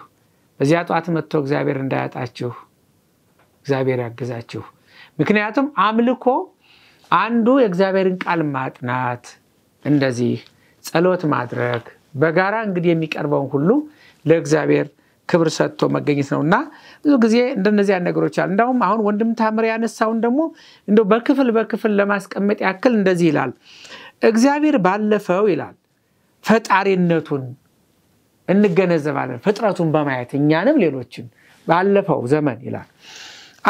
በዚያ ጧት መጥቶ እግዚአብሔር እንዳያጣችሁ እግዚአብሔር ያግዛችሁ። ምክንያቱም አምልኮ አንዱ የእግዚአብሔርን ቃል ማጥናት፣ እንደዚህ ጸሎት ማድረግ፣ በጋራ እንግዲህ የሚቀርበውን ሁሉ ለእግዚአብሔር ክብር ሰጥቶ መገኘት ነው እና ብዙ ጊዜ እንደነዚያ ነገሮች አሉ። እንዳውም አሁን ወንድም ታምር ያነሳውን ደግሞ እንደው በክፍል በክፍል ለማስቀመጥ ያክል እንደዚህ ይላል። እግዚአብሔር ባለፈው ይላል ፈጣሪነቱን እንገነዘባለን። ፍጥረቱን በማየት እኛንም ሌሎችን ባለፈው ዘመን ይላል።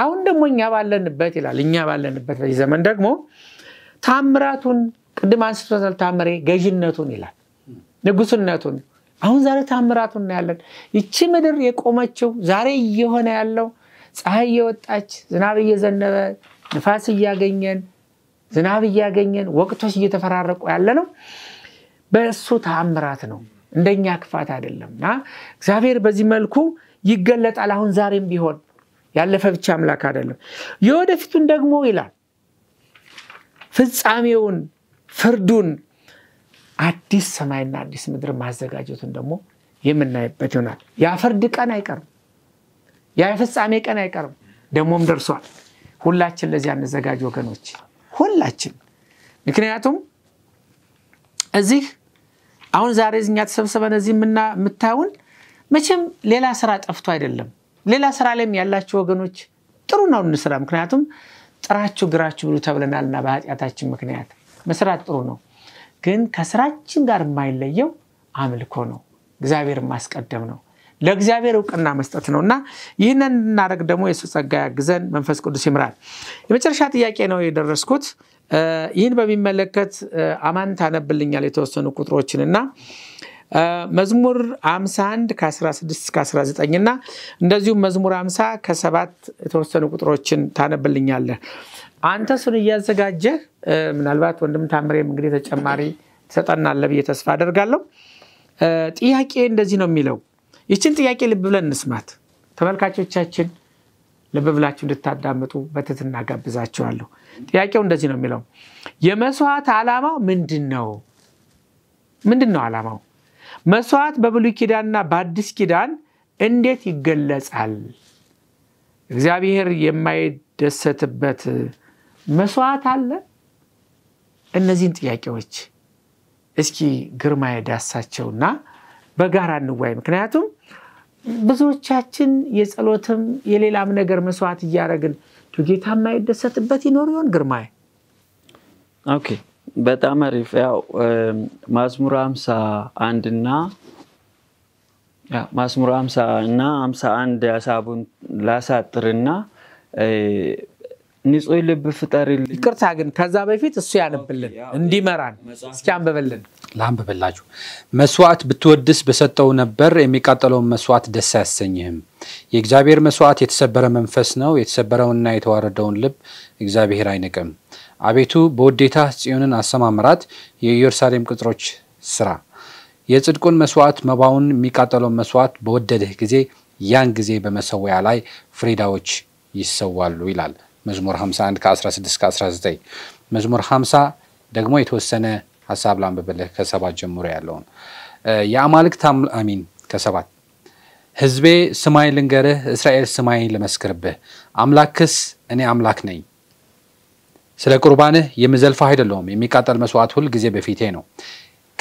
አሁን ደግሞ እኛ ባለንበት ይላል። እኛ ባለንበት በዚህ ዘመን ደግሞ ታምራቱን ቅድም አንስቶታል። ታምሬ ገዥነቱን ይላል ንጉስነቱን አሁን ዛሬ ታምራቱ እናያለን። ይቺ ምድር የቆመችው ዛሬ እየሆነ ያለው ፀሐይ እየወጣች ዝናብ እየዘነበ ንፋስ እያገኘን ዝናብ እያገኘን ወቅቶች እየተፈራረቁ ያለ ነው። በእሱ ተአምራት ነው፣ እንደኛ ክፋት አይደለም። እና እግዚአብሔር በዚህ መልኩ ይገለጣል። አሁን ዛሬም ቢሆን ያለፈ ብቻ አምላክ አይደለም። የወደፊቱን ደግሞ ይላል ፍጻሜውን፣ ፍርዱን አዲስ ሰማይና አዲስ ምድር ማዘጋጀቱን ደግሞ የምናይበት ይሆናል። የአፈርድ ቀን አይቀርም። የፍጻሜ ቀን አይቀርም። ደግሞም ደርሷል። ሁላችን ለዚህ እንዘጋጅ ወገኖች፣ ሁላችን ምክንያቱም እዚህ አሁን ዛሬ ዝኛ ተሰብስበን እዚህ የምታየውን መቼም ሌላ ስራ ጠፍቶ አይደለም። ሌላ ስራ ላይም ያላቸው ወገኖች ጥሩ ነው እንስራ። ምክንያቱም ጥራችሁ ግራችሁ ብሉ ተብለናልና በኃጢአታችን ምክንያት መስራት ጥሩ ነው። ግን ከስራችን ጋር የማይለየው አምልኮ ነው። እግዚአብሔር ማስቀደም ነው። ለእግዚአብሔር እውቅና መስጠት ነው እና ይህንን እናደረግ ደግሞ የሱ ጸጋ ያግዘን፣ መንፈስ ቅዱስ ይምራል። የመጨረሻ ጥያቄ ነው የደረስኩት። ይህን በሚመለከት አማን ታነብልኛል የተወሰኑ ቁጥሮችን እና መዝሙር 51 ከ16 እስከ 19 እና እንደዚሁም መዝሙር 50 ከሰባት የተወሰኑ ቁጥሮችን ታነብልኛለህ። አንተ እሱን እያዘጋጀህ ምናልባት ወንድም ታምሬም እንግዲህ ተጨማሪ ትሰጠናለህ ብዬ ተስፋ አደርጋለሁ። ጥያቄ እንደዚህ ነው የሚለው። ይችን ጥያቄ ልብ ብለን እንስማት። ተመልካቾቻችን ልብ ብላችሁ እንድታዳምጡ በትህትና ጋብዛችኋለሁ። ጥያቄው እንደዚህ ነው የሚለው የመስዋዕት ዓላማው ምንድን ነው? ምንድን ነው ዓላማው? መስዋዕት በብሉይ ኪዳንና በአዲስ ኪዳን እንዴት ይገለጻል? እግዚአብሔር የማይደሰትበት መስዋዕት አለ? እነዚህን ጥያቄዎች እስኪ ግርማ የዳሳቸውና በጋራ እንዋይ። ምክንያቱም ብዙዎቻችን የጸሎትም የሌላም ነገር መስዋዕት እያደረግን ጌታ የማይደሰትበት ይኖር ይሆን? ግርማ ኦኬ፣ በጣም አሪፍ። ያው መዝሙር አምሳ አንድና እና አምሳ እና አምሳ አንድ ሀሳቡን ላሳጥርና ንጹህ ልብ ፍጠርልኝ። ይቅርታ ግን ከዛ በፊት እሱ ያነብልን እንዲመራን እስኪ አንብብልን። ላንብብላችሁ። መስዋዕት ብትወድስ በሰጠው ነበር፣ የሚቃጠለውን መስዋዕት ደስ አያሰኝህም። የእግዚአብሔር መስዋዕት የተሰበረ መንፈስ ነው፣ የተሰበረውንና የተዋረደውን ልብ እግዚአብሔር አይንቅም። አቤቱ በውዴታ ጽዮንን አሰማምራት፣ የኢየሩሳሌም ቅጥሮች ስራ። የጽድቁን መስዋዕት መባውን፣ የሚቃጠለውን መስዋዕት በወደድህ ጊዜ ያን ጊዜ በመሰዊያ ላይ ፍሪዳዎች ይሰዋሉ ይላል። መዝሙር 51 ከ16 እስከ 19 መዝሙር 50 ደግሞ የተወሰነ ሀሳብ ላንብብልህ ከሰባት ጀምሮ ያለውን የአማልክት አሚን ከሰባት ህዝቤ ስማይ ልንገርህ፣ እስራኤል ስማይ ልመስክርብህ። አምላክስ እኔ አምላክ ነኝ። ስለ ቁርባንህ የምዘልፋ አይደለውም የሚቃጠል መስዋዕት ሁል ጊዜ በፊቴ ነው።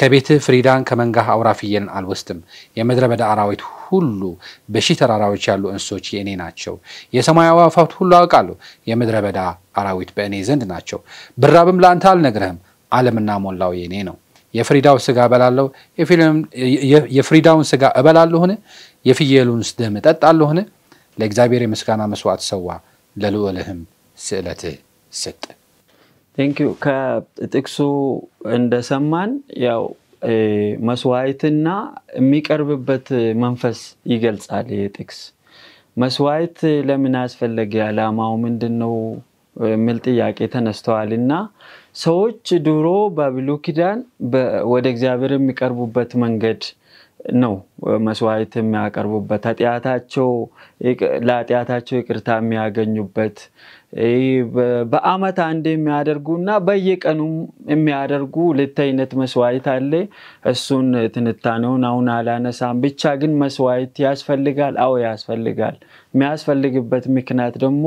ከቤት ፍሪዳን ከመንጋህ አውራ ፍየልን አልወስድም። የምድረ በዳ አራዊት ሁሉ በሺህ ተራራዎች ያሉ እንስሶች የእኔ ናቸው። የሰማያዊ አዕዋፋት ሁሉ አውቃለሁ፣ የምድረ በዳ አራዊት በእኔ ዘንድ ናቸው። ብራብም ለአንተ አልነግርህም፣ ዓለምና ሞላው የእኔ ነው። የፍሪዳው ስጋ እበላለሁ፣ የፍሪዳውን ስጋ እበላለሁን? የፍየሉን ደም እጠጣለሁን? ለእግዚአብሔር የምስጋና መስዋዕት ሰዋ፣ ለልዑልህም ስዕለትህ ስጥ። ቴንኪዩ ከጥቅሱ እንደሰማን ያው መስዋዕትና የሚቀርብበት መንፈስ ይገልጻል። ይህ ጥቅስ መስዋዕት ለምን አስፈለገ? ዓላማው ምንድን ነው? የሚል ጥያቄ ተነስተዋል እና ሰዎች ድሮ በብሉይ ኪዳን ወደ እግዚአብሔር የሚቀርቡበት መንገድ ነው መስዋዕት የሚያቀርቡበት ኃጢአታቸው ለኃጢአታቸው ይቅርታ የሚያገኙበት በአመት አንድ የሚያደርጉ እና በየቀኑም የሚያደርጉ ሁለት አይነት መስዋዕት አለ። እሱን ትንታኔውን አሁን አላነሳም። ብቻ ግን መስዋዕት ያስፈልጋል። አዎ ያስፈልጋል። የሚያስፈልግበት ምክንያት ደግሞ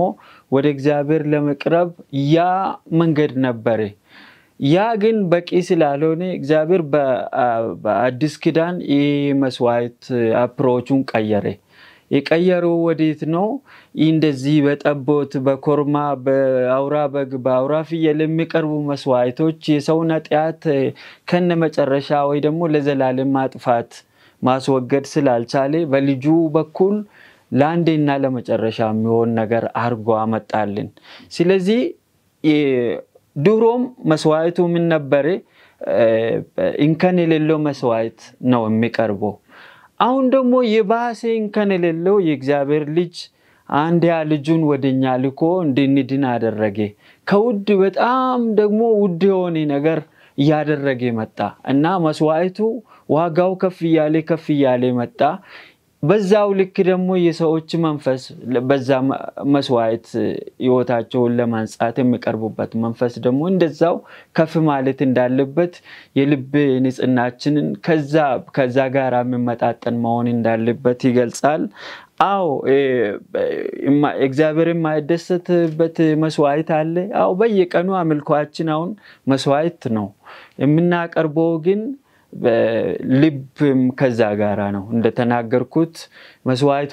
ወደ እግዚአብሔር ለመቅረብ ያ መንገድ ነበረ። ያ ግን በቂ ስላልሆነ እግዚአብሔር በአዲስ ኪዳን ይህ መስዋዕት አፕሮቹን ቀየረ። የቀየረው ወዴት ነው? እንደዚህ በጠቦት በኮርማ በአውራ በግ በአውራ ፍየል የሚቀርቡ መስዋዕቶች የሰውን ኃጢአት ከነ መጨረሻ ወይ ደግሞ ለዘላለም ማጥፋት ማስወገድ ስላልቻለ በልጁ በኩል ለአንዴና ለመጨረሻ የሚሆን ነገር አርጎ አመጣልን። ስለዚህ ድሮም መስዋዕቱ ምን ነበር? እንከን የሌለው መስዋዕት ነው የሚቀርበው። አሁን ደግሞ የባሰ እንከን የሌለው የእግዚአብሔር ልጅ አንድያ ልጁን ወደኛ ልኮ እንድንድን አደረገ። ከውድ በጣም ደግሞ ውድ የሆነ ነገር እያደረገ መጣ እና መስዋዕቱ ዋጋው ከፍ እያለ ከፍ እያለ መጣ። በዛው ልክ ደግሞ የሰዎች መንፈስ በዛ መስዋዕት ህይወታቸውን ለማንጻት የሚቀርቡበት መንፈስ ደግሞ እንደዛው ከፍ ማለት እንዳለበት የልብ ንጽህናችንን ከዛ ከዛ ጋር የሚመጣጠን መሆን እንዳለበት ይገልጻል። አዎ እግዚአብሔር የማይደሰትበት መስዋዕት አለ። አዎ በየቀኑ አምልኳችን አሁን መስዋዕት ነው የምናቀርበው ግን ልብም ከዛ ጋራ ነው እንደተናገርኩት መስዋዕቱ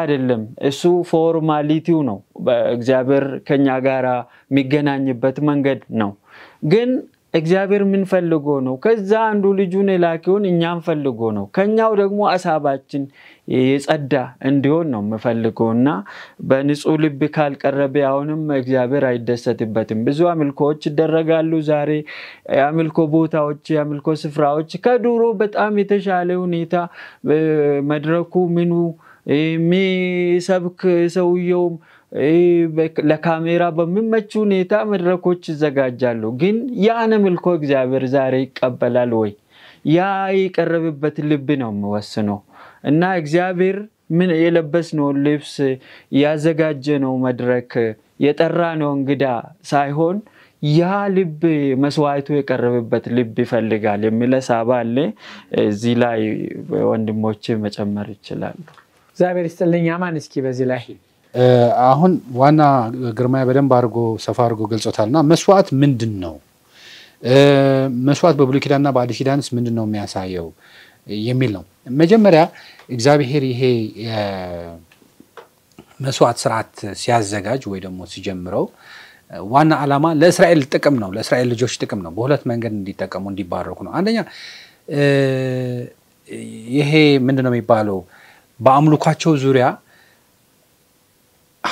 አይደለም እሱ ፎርማሊቲው ነው እግዚአብሔር ከኛ ጋራ የሚገናኝበት መንገድ ነው ግን እግዚአብሔር ምን ፈልጎ ነው? ከዛ አንዱ ልጁን የላከውን እኛም ፈልጎ ነው። ከኛው ደግሞ አሳባችን የጸዳ እንዲሆን ነው የምፈልገው እና በንጹህ ልብ ካልቀረበ አሁንም እግዚአብሔር አይደሰትበትም። ብዙ አምልኮዎች ይደረጋሉ ዛሬ የአምልኮ ቦታዎች፣ የአምልኮ ስፍራዎች ከዱሮ በጣም የተሻለ ሁኔታ መድረኩ ምኑ የሚሰብክ ሰውየውም ለካሜራ በሚመች ሁኔታ መድረኮች ይዘጋጃሉ። ግን ያን ምልኮ እግዚአብሔር ዛሬ ይቀበላል ወይ? ያ የቀረብበት ልብ ነው የሚወስነው እና እግዚአብሔር ምን ነው ልብስ ያዘጋጀነው መድረክ የጠራነው እንግዳ ሳይሆን ያ ልብ መስዋዕቱ የቀረበበት ልብ ይፈልጋል የሚለ ሳባ አለ። እዚህ ላይ ወንድሞች መጨመር ይችላሉ። እግዚአብሔር ይስጥልኝ። አማን እስኪ በዚህ ላይ አሁን ዋና ግርማ በደንብ አድርጎ ሰፋ አድርጎ ገልጾታልና መስዋዕት ምንድን ነው? መስዋዕት በብሉይ ኪዳንና በአዲስ ኪዳንስ ምንድን ነው የሚያሳየው የሚል ነው። መጀመሪያ እግዚአብሔር ይሄ መስዋዕት ስርዓት ሲያዘጋጅ ወይ ደግሞ ሲጀምረው ዋና ዓላማ ለእስራኤል ጥቅም ነው፣ ለእስራኤል ልጆች ጥቅም ነው። በሁለት መንገድ እንዲጠቀሙ እንዲባረኩ ነው። አንደኛ ይሄ ምንድን ነው የሚባለው በአምልኳቸው ዙሪያ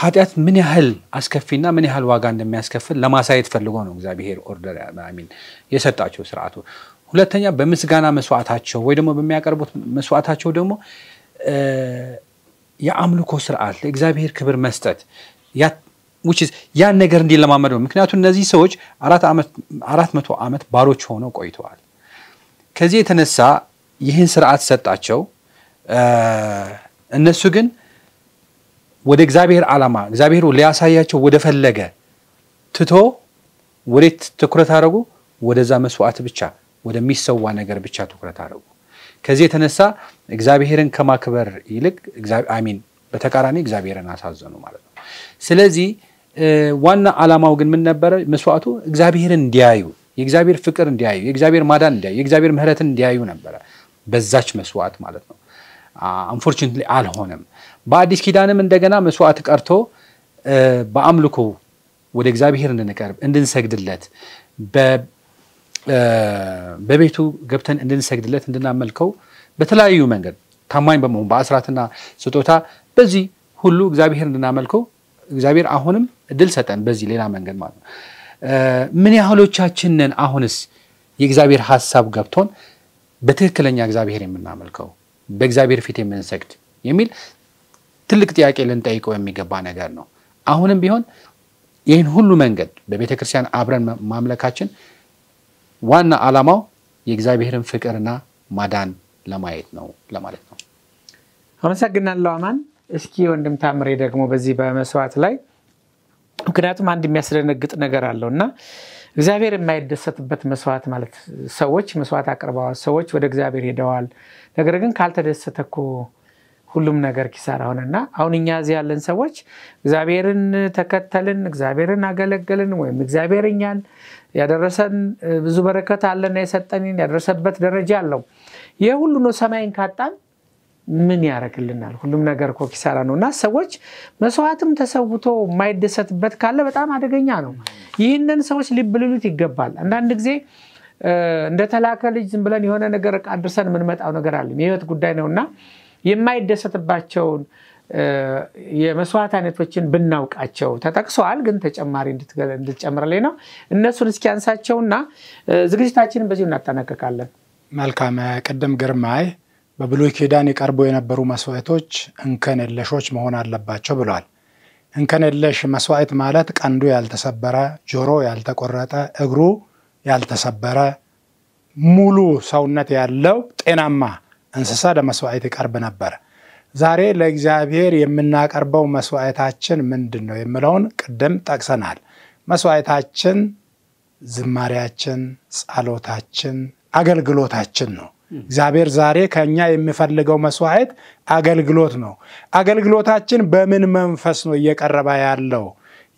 ኃጢአት ምን ያህል አስከፊና ምን ያህል ዋጋ እንደሚያስከፍል ለማሳየት ፈልጎ ነው እግዚአብሔር ኦርደር ሚን የሰጣቸው ስርዓቱ። ሁለተኛ በምስጋና መስዋዕታቸው ወይ ደግሞ በሚያቀርቡት መስዋዕታቸው ደግሞ የአምልኮ ስርዓት ለእግዚአብሔር ክብር መስጠት ያን ነገር እንዲለማመድ ነው። ምክንያቱም እነዚህ ሰዎች አራት መቶ ዓመት ባሮች ሆነው ቆይተዋል። ከዚህ የተነሳ ይህን ስርዓት ሰጣቸው። እነሱ ግን ወደ እግዚአብሔር ዓላማ እግዚአብሔር ሊያሳያቸው ወደ ፈለገ ትቶ ወዴት ትኩረት አድረጉ ወደዛ መስዋዕት ብቻ ወደሚሰዋ ነገር ብቻ ትኩረት አድረጉ ከዚህ የተነሳ እግዚአብሔርን ከማክበር ይልቅ አሚን በተቃራኒ እግዚአብሔርን አሳዘኑ ማለት ነው። ስለዚህ ዋና ዓላማው ግን ምን ነበረ? መስዋዕቱ እግዚአብሔርን እንዲያዩ፣ የእግዚአብሔር ፍቅር እንዲያዩ፣ የእግዚአብሔር ማዳን እንዲያዩ፣ የእግዚአብሔር ምህረትን እንዲያዩ ነበረ በዛች መስዋዕት ማለት ነው። አንፎርቹኔትሊ አልሆነም። በአዲስ ኪዳንም እንደገና መስዋዕት ቀርቶ በአምልኮ ወደ እግዚአብሔር እንድንቀርብ እንድንሰግድለት በቤቱ ገብተን እንድንሰግድለት እንድናመልከው በተለያዩ መንገድ ታማኝ በመሆን በአስራትና ስጦታ በዚህ ሁሉ እግዚአብሔር እንድናመልከው እግዚአብሔር አሁንም እድል ሰጠን። በዚህ ሌላ መንገድ ማለት ነው። ምን ያህሎቻችንን አሁንስ የእግዚአብሔር ሀሳብ ገብቶን በትክክለኛ እግዚአብሔር የምናመልከው በእግዚአብሔር ፊት የምንሰግድ የሚል ትልቅ ጥያቄ ልንጠይቀው የሚገባ ነገር ነው። አሁንም ቢሆን ይህን ሁሉ መንገድ በቤተ ክርስቲያን አብረን ማምለካችን ዋና አላማው የእግዚአብሔርን ፍቅርና ማዳን ለማየት ነው ለማለት ነው። አመሰግናለሁ አማን። እስኪ ወንድም ታምሬ ደግሞ በዚህ በመስዋዕት ላይ ምክንያቱም አንድ የሚያስደነግጥ ነገር አለው እና እግዚአብሔር የማይደሰትበት መስዋዕት ማለት ሰዎች መስዋዕት አቅርበዋል፣ ሰዎች ወደ እግዚአብሔር ሄደዋል። ነገር ግን ካልተደሰተ ሁሉም ነገር ኪሳራ ሆነና አሁን እኛ እዚህ ያለን ሰዎች እግዚአብሔርን ተከተልን፣ እግዚአብሔርን አገለገልን ወይም እግዚአብሔር እኛን ያደረሰን ብዙ በረከት አለና የሰጠንን ያደረሰበት ደረጃ አለው። ይህ ሁሉ ነው። ሰማይን ካጣን ምን ያደርግልናል? ሁሉም ነገር ኮ ኪሳራ ነው እና ሰዎች መስዋዕትም ተሰውቶ የማይደሰትበት ካለ በጣም አደገኛ ነው። ይህንን ሰዎች ሊብልሉት ይገባል። አንዳንድ ጊዜ እንደተላከ ልጅ ዝም ብለን የሆነ ነገር አድርሰን የምንመጣው ነገር አለ የህይወት ጉዳይ ነው እና የማይደሰትባቸውን የመስዋዕት አይነቶችን ብናውቃቸው ተጠቅሰዋል፣ ግን ተጨማሪ እንድትጨምርልኝ ነው። እነሱን አንሳቸውና ዝግጅታችንን በዚሁ እናጠናቀቃለን። መልካም። ቅድም ግርማይ በብሉይ ኪዳን ይቀርቡ የነበሩ መስዋዕቶች እንከን የለሾች መሆን አለባቸው ብሏል። እንከን የለሽ መስዋዕት ማለት ቀንዱ ያልተሰበረ፣ ጆሮ ያልተቆረጠ፣ እግሩ ያልተሰበረ ሙሉ ሰውነት ያለው ጤናማ እንስሳ ለመስዋዕት ይቀርብ ነበር። ዛሬ ለእግዚአብሔር የምናቀርበው መስዋዕታችን ምንድን ነው የሚለውን ቅድም ጠቅሰናል። መስዋዕታችን ዝማሪያችን፣ ጸሎታችን፣ አገልግሎታችን ነው። እግዚአብሔር ዛሬ ከእኛ የሚፈልገው መስዋዕት አገልግሎት ነው። አገልግሎታችን በምን መንፈስ ነው እየቀረበ ያለው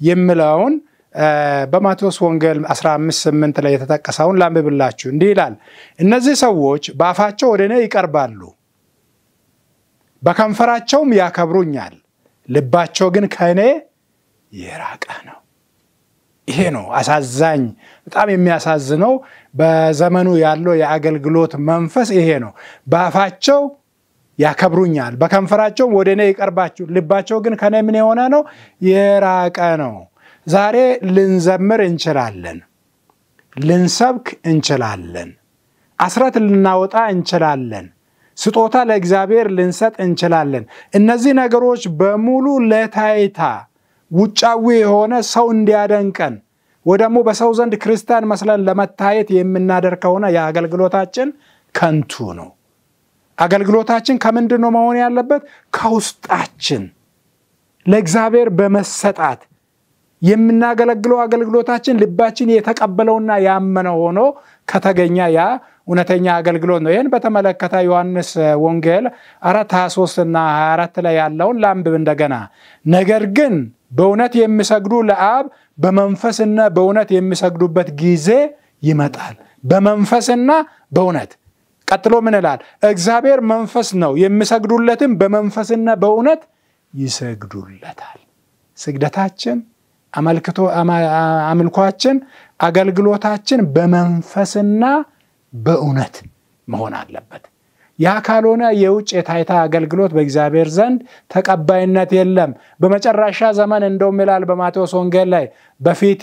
የምለውን በማቴዎስ ወንጌል 15፥8 ላይ የተጠቀሰውን ላንብብላችሁ። እንዲህ ይላል፣ እነዚህ ሰዎች በአፋቸው ወደ እኔ ይቀርባሉ፣ በከንፈራቸውም ያከብሩኛል፣ ልባቸው ግን ከእኔ የራቀ ነው። ይሄ ነው አሳዛኝ፣ በጣም የሚያሳዝነው በዘመኑ ያለው የአገልግሎት መንፈስ ይሄ ነው። በአፋቸው ያከብሩኛል፣ በከንፈራቸውም ወደ እኔ ይቀርባችሁ፣ ልባቸው ግን ከእኔ ምን የሆነ ነው የራቀ ነው። ዛሬ ልንዘምር እንችላለን፣ ልንሰብክ እንችላለን፣ አስረት ልናወጣ እንችላለን፣ ስጦታ ለእግዚአብሔር ልንሰጥ እንችላለን። እነዚህ ነገሮች በሙሉ ለታይታ ውጫዊ የሆነ ሰው እንዲያደንቀን ወይ ደግሞ በሰው ዘንድ ክርስቲያን መስለን ለመታየት የምናደርግ ከሆነ የአገልግሎታችን ከንቱ ነው። አገልግሎታችን ከምንድን ነው መሆን ያለበት? ከውስጣችን ለእግዚአብሔር በመሰጣት የምናገለግለው አገልግሎታችን ልባችን የተቀበለውና ያመነ ሆኖ ከተገኘ ያ እውነተኛ አገልግሎት ነው። ይህን በተመለከተ ዮሐንስ ወንጌል አራት 23 እና 24 ላይ ያለውን ላንብብ እንደገና። ነገር ግን በእውነት የሚሰግዱ ለአብ በመንፈስና በእውነት የሚሰግዱበት ጊዜ ይመጣል። በመንፈስና በእውነት ቀጥሎ ምን ይላል? እግዚአብሔር መንፈስ ነው፣ የሚሰግዱለትም በመንፈስና በእውነት ይሰግዱለታል። ስግደታችን አመልክቶ አምልኳችን አገልግሎታችን በመንፈስና በእውነት መሆን አለበት። ያ ካልሆነ የውጭ የታይታ አገልግሎት በእግዚአብሔር ዘንድ ተቀባይነት የለም። በመጨረሻ ዘመን እንደውም ይላል በማቴዎስ ወንጌል ላይ በፊቴ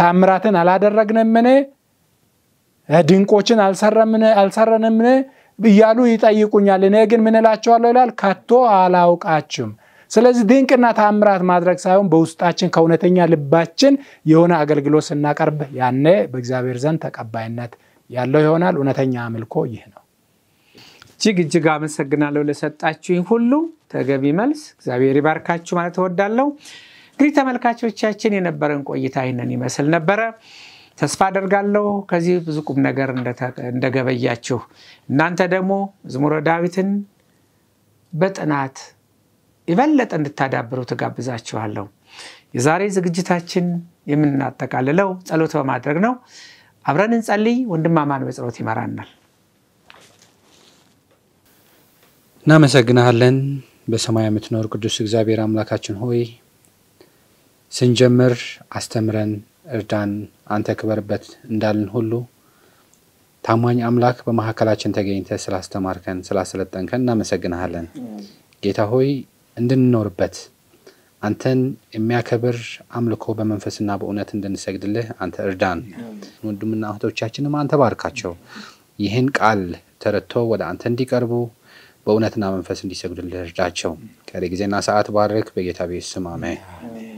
ታምራትን አላደረግንምን? ድንቆችን አልሰረንምን? እያሉ ይጠይቁኛል። እኔ ግን ምንላቸዋለሁ ይላል፣ ከቶ አላውቃችሁም ስለዚህ ድንቅና ታምራት ማድረግ ሳይሆን በውስጣችን ከእውነተኛ ልባችን የሆነ አገልግሎት ስናቀርብ ያነ በእግዚአብሔር ዘንድ ተቀባይነት ያለው ይሆናል። እውነተኛ አምልኮ ይህ ነው። እጅግ እጅግ አመሰግናለሁ ለሰጣችሁኝ ሁሉ ተገቢ መልስ። እግዚአብሔር ይባርካችሁ ማለት እወዳለሁ። እንግዲህ ተመልካቾቻችን የነበረን ቆይታ ይህንን ይመስል ነበረ። ተስፋ አደርጋለሁ ከዚህ ብዙ ቁም ነገር እንደገበያችሁ እናንተ ደግሞ መዝሙረ ዳዊትን በጥናት የበለጠ እንድታዳብሩ ትጋብዛችኋለሁ። የዛሬ ዝግጅታችን የምናጠቃልለው ጸሎት በማድረግ ነው። አብረን እንጸልይ። ወንድማማን በጸሎት ይመራናል። እናመሰግናለን። በሰማይ የምትኖር ቅዱስ እግዚአብሔር አምላካችን ሆይ ስንጀምር አስተምረን፣ እርዳን፣ አንተ ክበርበት እንዳልን ሁሉ ታማኝ አምላክ በመካከላችን ተገኝተ ስላስተማርከን፣ ስላሰለጠንከን እናመሰግናሃለን። ጌታ ሆይ እንድንኖርበት አንተን የሚያከብር አምልኮ በመንፈስና በእውነት እንድንሰግድልህ አንተ እርዳን። ወንድምና እህቶቻችንም አንተ ባርካቸው። ይህን ቃል ተረድቶ ወደ አንተ እንዲቀርቡ በእውነትና መንፈስ እንዲሰግድልህ እርዳቸው። ቀሪ ጊዜና ሰዓት ባርክ። በጌታ ቤት ስም አሜን።